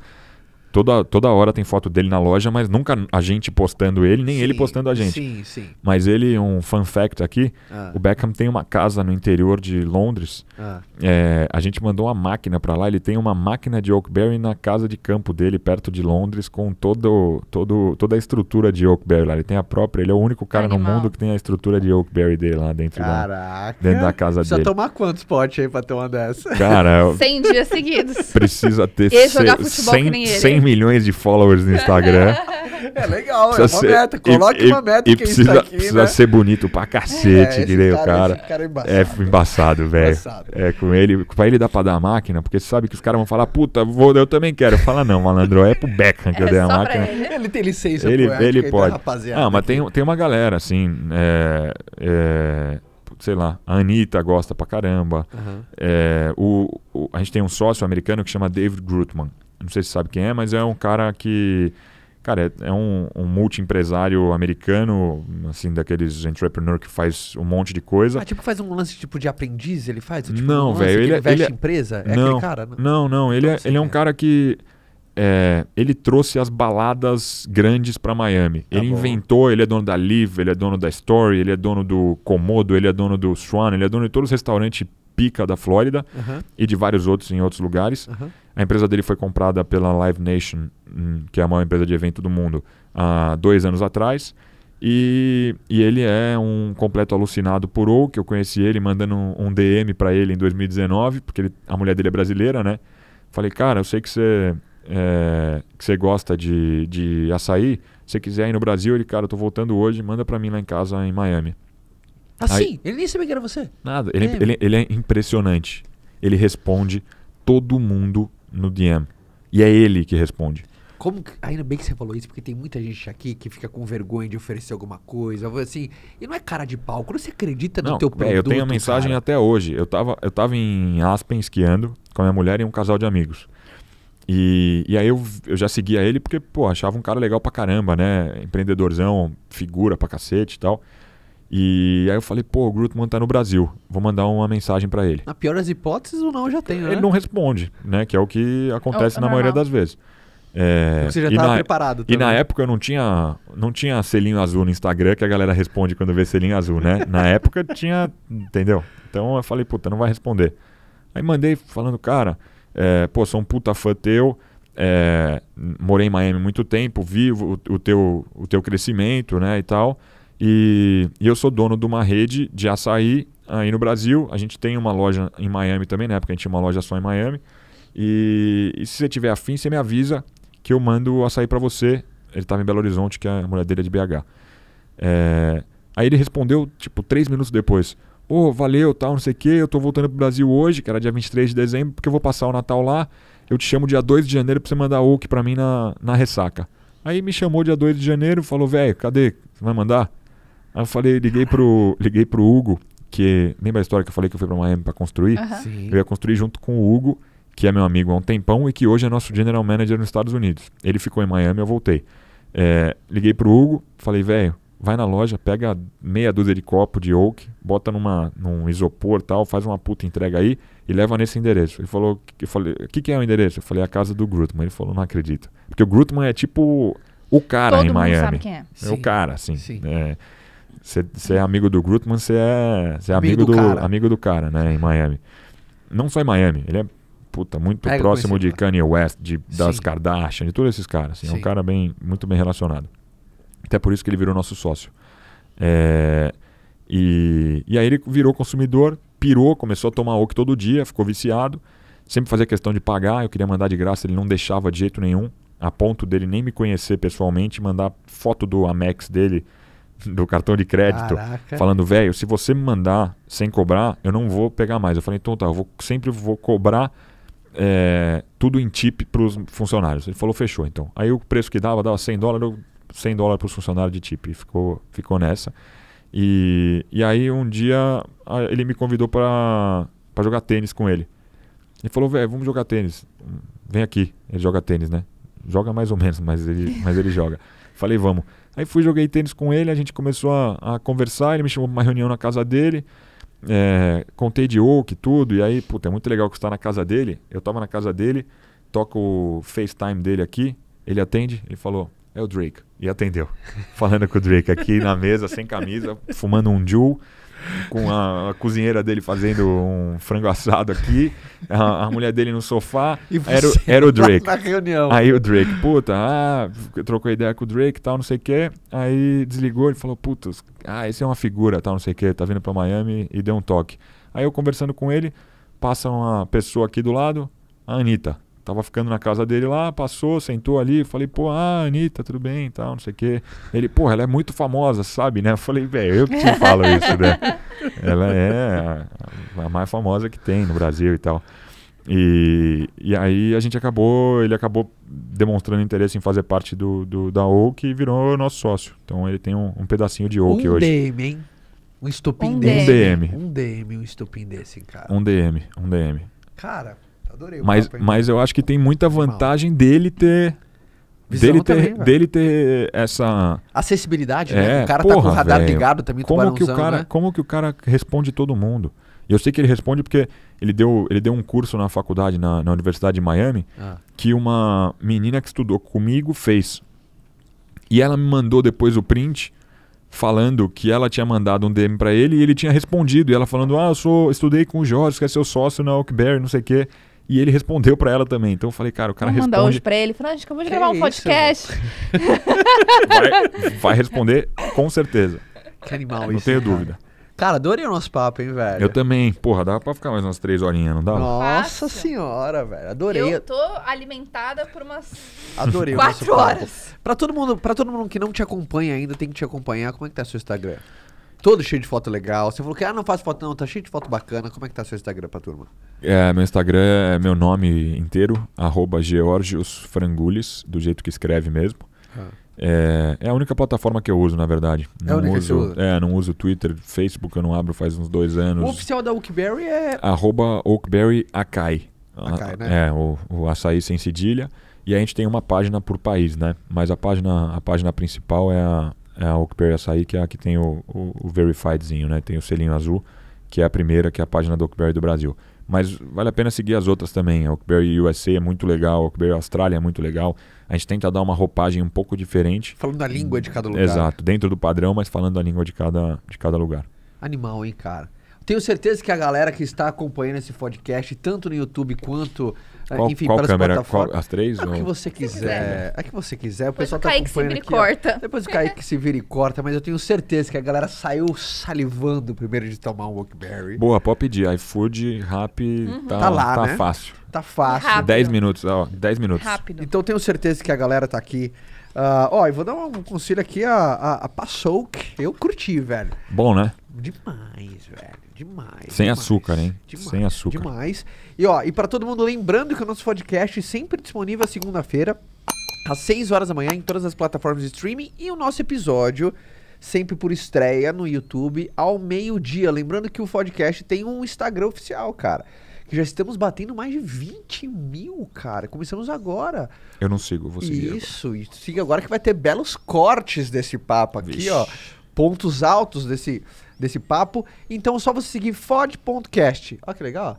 toda, toda hora tem foto dele na loja, mas nunca a gente postando ele, nem sim, ele postando a gente. Sim, sim. Mas ele, um fun fact aqui: ah. o Beckham tem uma casa no interior de Londres. Ah. É, a gente mandou uma máquina para lá, ele tem uma máquina de Oakberry na casa de campo dele, perto de Londres, com todo, todo, toda a estrutura de Oakberry lá. Ele tem a própria, ele é o único cara Animal. no mundo que tem a estrutura de Oakberry dele lá dentro, Caraca. Da, dentro da casa Precisa dele. Precisa tomar quantos potes aí pra ter uma dessa? Cara, 100 dias seguidos. Precisa ter. E 100, 100 milhões de followers no Instagram. É legal, é precisa é uma ser, meta. Coloque e, uma meta e que é precisa, isso aqui, precisa né? ser bonito pra cacete, é, o cara. cara é embaçado, é embaçado velho. É, com ele, pra ele dá pra dar a máquina, porque sabe que os caras vão falar, puta, vou, eu também quero. Fala, não, malandro, é pro Beckham que eu é dei a máquina. Ele. ele. tem licença, ele, pro ele então, pode. Ah, mas né? tem, tem uma galera, assim, sei lá, a Anitta gosta pra caramba. Uhum. O, o, a gente tem um sócio americano que chama David Grutman não sei se sabe quem é, mas é um cara que. Cara, é, é um, um multi-empresário americano, assim, daqueles entrepreneur que faz um monte de coisa. Ah, tipo, faz um lance tipo de aprendiz, ele faz? É tipo, não, um velho. Ele, investe é- ele, é- empresa? É não, aquele cara? Né? Não, não. ele, é, então, assim, ele é um cara que. É, ele trouxe as baladas grandes para Miami. Tá ele bom. inventou, ele é dono da Live, ele é dono da Story, ele é dono do Comodo, ele é dono do Swan, ele é dono de todos os restaurantes pica da Flórida e de vários outros em outros lugares. A empresa dele foi comprada pela Live Nation, hum, que é a maior empresa de evento do mundo, há dois anos atrás. E, e ele é um completo alucinado por ou que eu conheci ele mandando um, um DM para ele em 2019, porque ele, a mulher dele é brasileira, né? Falei, cara, eu sei que você é, que você gosta de, de açaí, se você quiser ir no Brasil, ele, cara, eu tô voltando hoje, manda para mim lá em casa em Miami. Assim, Aí, ele nem sabia que era você. Nada, ele é, ele, é, ele é impressionante. Ele responde todo mundo no DM. E é ele que responde. Como que, ainda bem que você falou isso, porque tem muita gente aqui que fica com vergonha de oferecer alguma coisa, assim, e não é cara de pau. Quando você acredita no teu produto, é, eu tenho a mensagem cara. até hoje. Eu tava, eu tava em Aspen esquiando com a minha mulher e um casal de amigos. E, e aí eu, eu já seguia ele porque, pô, achava um cara legal pra caramba, né? Empreendedorzão, figura pra cacete e tal. E aí eu falei, pô, o Grutman tá no Brasil, vou mandar uma mensagem para ele. Na pior das hipóteses, o não já tem, né? Ele não responde, né? Que é o que acontece é na é maioria das vezes. É, você já estava preparado. Também. E na época eu não tinha, não tinha selinho azul no Instagram que a galera responde quando vê selinho azul, né? na época tinha, entendeu? Então eu falei, puta, não vai responder. Aí mandei falando, cara, é, pô, sou um puta fã teu, é, morei em Miami muito tempo, vivo o, o, teu, o teu crescimento, né, e tal. E, e eu sou dono de uma rede de açaí aí no Brasil. A gente tem uma loja em Miami também, na né? época a gente tinha uma loja só em Miami. E, e se você tiver afim, você me avisa que eu mando o açaí para você. Ele estava em Belo Horizonte, que é a mulher dele é de BH. É... Aí ele respondeu, tipo, três minutos depois. Ô, oh, valeu, tal, não sei o quê. Eu tô voltando pro Brasil hoje, que era dia 23 de dezembro, porque eu vou passar o Natal lá. Eu te chamo dia 2 de janeiro pra você mandar o que pra mim na, na ressaca. Aí me chamou dia 2 de janeiro, falou, velho, cadê? Você vai mandar? Aí eu falei, liguei pro, liguei pro Hugo, que. Lembra a história que eu falei que eu fui pra Miami pra construir? Uhum. Eu ia construir junto com o Hugo, que é meu amigo há um tempão e que hoje é nosso general manager nos Estados Unidos. Ele ficou em Miami, eu voltei. É, liguei pro Hugo, falei, velho, vai na loja, pega meia dúzia de copo de oak, bota numa, num isopor tal, faz uma puta entrega aí e leva nesse endereço. Ele falou, eu falei, o que, que, é o endereço? Eu falei, é a casa do Grutman. Ele falou, não acredito. Porque o Grutman é tipo o cara Todo em Miami. É. é. o cara, assim. É. Você é amigo do Grutman, você é, cê é amigo, amigo, do, do amigo do cara, né, em Miami. Não só em Miami, ele é puta, muito é, próximo de Kanye West, de, das Kardashian, de todos esses caras. Assim, é um cara bem, muito bem relacionado. Até por isso que ele virou nosso sócio. É, e, e aí ele virou consumidor, pirou, começou a tomar oak todo dia, ficou viciado. Sempre fazia questão de pagar, eu queria mandar de graça, ele não deixava de jeito nenhum. A ponto dele nem me conhecer pessoalmente, mandar foto do Amex dele do cartão de crédito, Caraca. falando, velho, se você me mandar sem cobrar, eu não vou pegar mais. Eu falei, então tá, eu vou, sempre vou cobrar é, tudo em tip para os funcionários. Ele falou, fechou então. Aí o preço que dava, dava 100 dólares, 100 dólares para os funcionários de tip. E ficou, ficou nessa. E, e aí um dia ele me convidou para jogar tênis com ele. Ele falou, velho, vamos jogar tênis. Vem aqui. Ele joga tênis, né? Joga mais ou menos, mas ele, mas ele joga. Falei, vamos. Aí fui, joguei tênis com ele, a gente começou a, a conversar, ele me chamou para uma reunião na casa dele. É, contei de Oak e tudo, e aí, puta, é muito legal que você tá na casa dele. Eu tava na casa dele, toco o FaceTime dele aqui, ele atende, ele falou, é o Drake. E atendeu. Falando com o Drake aqui na mesa, sem camisa, fumando um Juul com a, a, cozinheira dele fazendo um frango assado aqui, a, a mulher dele no sofá, era, era o Drake. Na reunião. Aí o Drake, puta, ah, trocou ideia com o Drake e tal, não sei o quê. Aí desligou, ele falou, puta, ah, esse é uma figura, tal, não sei o quê, tá vindo pra Miami e deu um toque. Aí eu conversando com ele, passa uma pessoa aqui do lado, a Anitta. Tava ficando na casa dele lá, passou, sentou ali, falei, pô, ah, Anitta, tudo bem e tal, não sei o quê. Ele, pô, ela é muito famosa, sabe, né? Eu falei, velho, eu que te falo isso, né? Ela é a, a, mais famosa que tem no Brasil e tal. E, e aí a gente acabou, ele acabou demonstrando interesse em fazer parte do, do da Oak e virou nosso sócio. Então ele tem um, um pedacinho de Oak um hoje. DM, hein? Um estupim um desse. DM. Um DM. Um DM, um estupim desse, cara. Um DM, um DM. Cara, Adorei o mas, papo, mas eu acho que tem muita vantagem dele ter Visão dele ter, dele ter essa acessibilidade, né? É, o cara tá porra, tá com o radar véio, ligado também, como que o cara, né? como que o cara responde todo mundo? Eu sei que ele responde porque ele deu, ele deu um curso na faculdade, na, na Universidade de Miami, ah. que uma menina que estudou comigo fez. E ela me mandou depois o print falando que ela tinha mandado um DM para ele e ele tinha respondido. E ela falando: "Ah, eu sou, estudei com o Jorge, que é seu sócio na Oakberry, não sei o quê". E ele respondeu para ela também. Então eu falei, cara, o cara respondeu responde. mandar hoje pra ele. Ah, eu vou de gravar um isso, podcast. vai, vai, responder com certeza. Que animal não isso. Não tenho cara. dúvida. Cara, adorei o nosso papo, hein, velho? Eu também. Porra, dava pra ficar mais umas três horinhas, não dava? Nossa senhora, velho. Adorei. Eu tô alimentada por umas adorei quatro horas. Papo. Pra todo, mundo, pra todo mundo que não te acompanha ainda, tem que te acompanhar. Como é que tá seu Instagram? todo cheio de foto legal. Você falou que, ah, não faz foto não, tá cheio de foto bacana. Como é que tá seu Instagram pra turma? É, meu Instagram é meu nome inteiro, arroba Georgios Frangulis, do jeito que escreve mesmo. Ah. É, é, a única plataforma que eu uso, na verdade. É não uso, É, não uso Twitter, Facebook eu não abro faz uns dois anos. O oficial da Oakberry é... Arroba Oakberry Akai. Ah, Akai, né? É, o, o açaí sem cedilha. E a gente tem uma página por país, né? Mas a página, a página principal é a é a Oakberry Açaí, que é a que tem o, o, o verifiedzinho, né? Tem o selinho azul, que é a primeira, que é a página do Oakberry do Brasil. Mas vale a pena seguir as outras também. A Oakberry USA é muito legal, a Oakberry Austrália é muito legal. A gente tenta dar uma roupagem um pouco diferente. Falando a língua de cada lugar. Exato, dentro do padrão, mas falando a língua de cada, de cada lugar. Animal, hein, cara? Tenho certeza que a galera que está acompanhando esse podcast, tanto no YouTube quanto é, qual, Enfim, qual câmera? Qual, as três? É o que você quiser. É o que você quiser. O Depois pessoal o tá Kaique acompanhando se vira aqui, e corta. Ó. Depois o Kaique se vira e corta, mas eu tenho certeza que a galera saiu salivando primeiro de tomar um Walkberry. Boa, pode pedir. iFood, Rap, uhum. tá, tá, lá, tá né? fácil. Tá fácil. Rápido. 10 minutos, ó. 10 minutos. Rápido. Então tenho certeza que a galera tá aqui. Uh, ó, e vou dar um conselho aqui a, a, a Passou, que eu curti, velho. Bom, né? Demais, velho. Demais. Sem demais, açúcar, hein? Demais, Sem açúcar. Demais. E ó, e para todo mundo lembrando que o nosso podcast é sempre disponível segunda-feira às 6 horas da manhã em todas as plataformas de streaming e o nosso episódio sempre por estreia no YouTube ao meio-dia. Lembrando que o podcast tem um Instagram oficial, cara. Que já estamos batendo mais de 20 mil, cara. Começamos agora. Eu não sigo, vou seguir. Isso, e siga agora que vai ter belos cortes desse papo aqui, Vixe. ó. Pontos altos desse, desse papo. Então é só você seguir Ford.cast. Olha que legal.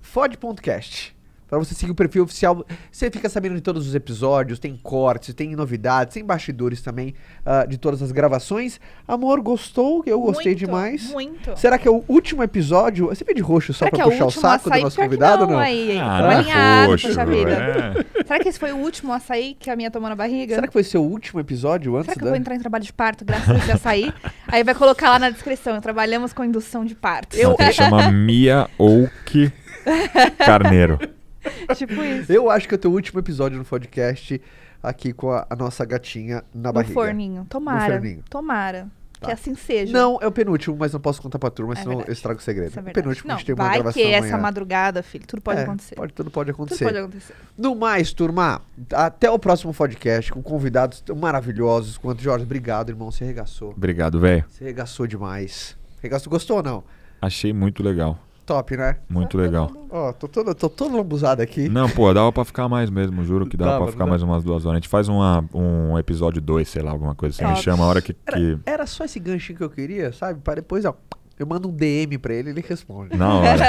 Ford.cast para você seguir o perfil oficial. Você fica sabendo de todos os episódios, tem cortes, tem novidades, tem bastidores também uh, de todas as gravações. Amor, gostou? Eu gostei muito, demais. Muito. Será que é o último episódio? Você vê de roxo só Será pra puxar é o, saco do nosso convidado? Não, não? Aí, ah, não alinhado, roxo, poxa vida. É. Será que esse foi o último açaí que a minha tomou na barriga? Será que foi seu último episódio antes Será que da... eu vou entrar em trabalho de parto graças a esse açaí? Aí vai colocar lá na descrição, trabalhamos com indução de parto. eu... Não, tem Mia Oak Carneiro. tipo isso. Eu acho que é o teu último episódio no podcast aqui com a, a nossa gatinha na no barriga. forninho. Tomara. No forninho. Tomara. Tá. Que assim seja. Não, é o penúltimo, mas não posso contar pra turma, é senão eu estrago o segredo. É o penúltimo, não, a gente tem uma gravação que amanhã. essa madrugada, filho, tudo pode é, acontecer. Pode, tudo pode acontecer. Tudo pode acontecer. No mais, turma, até o próximo podcast com convidados maravilhosos. Quanto, Jorge, obrigado, irmão, você regaçou. Obrigado, velho. Você regaçou demais. Regaçou, gostou ou não? Achei muito legal. Top, né? Muito legal. Ó, tô todo, tô todo lambuzado aqui. Não, pô, dava pra ficar mais mesmo, juro que dava, dava pra ficar dava. mais umas duas horas. A gente faz uma, um episódio 2, sei lá, alguma coisa assim. Me chama a hora que, que... Era, só esse ganchinho que eu queria, sabe? Pra depois, ó, eu mando um DM pra ele ele responde. Na hora.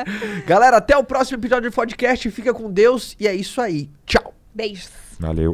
Galera, até o próximo episódio do podcast. Fica com Deus e é isso aí. Tchau. Beijos. Valeu.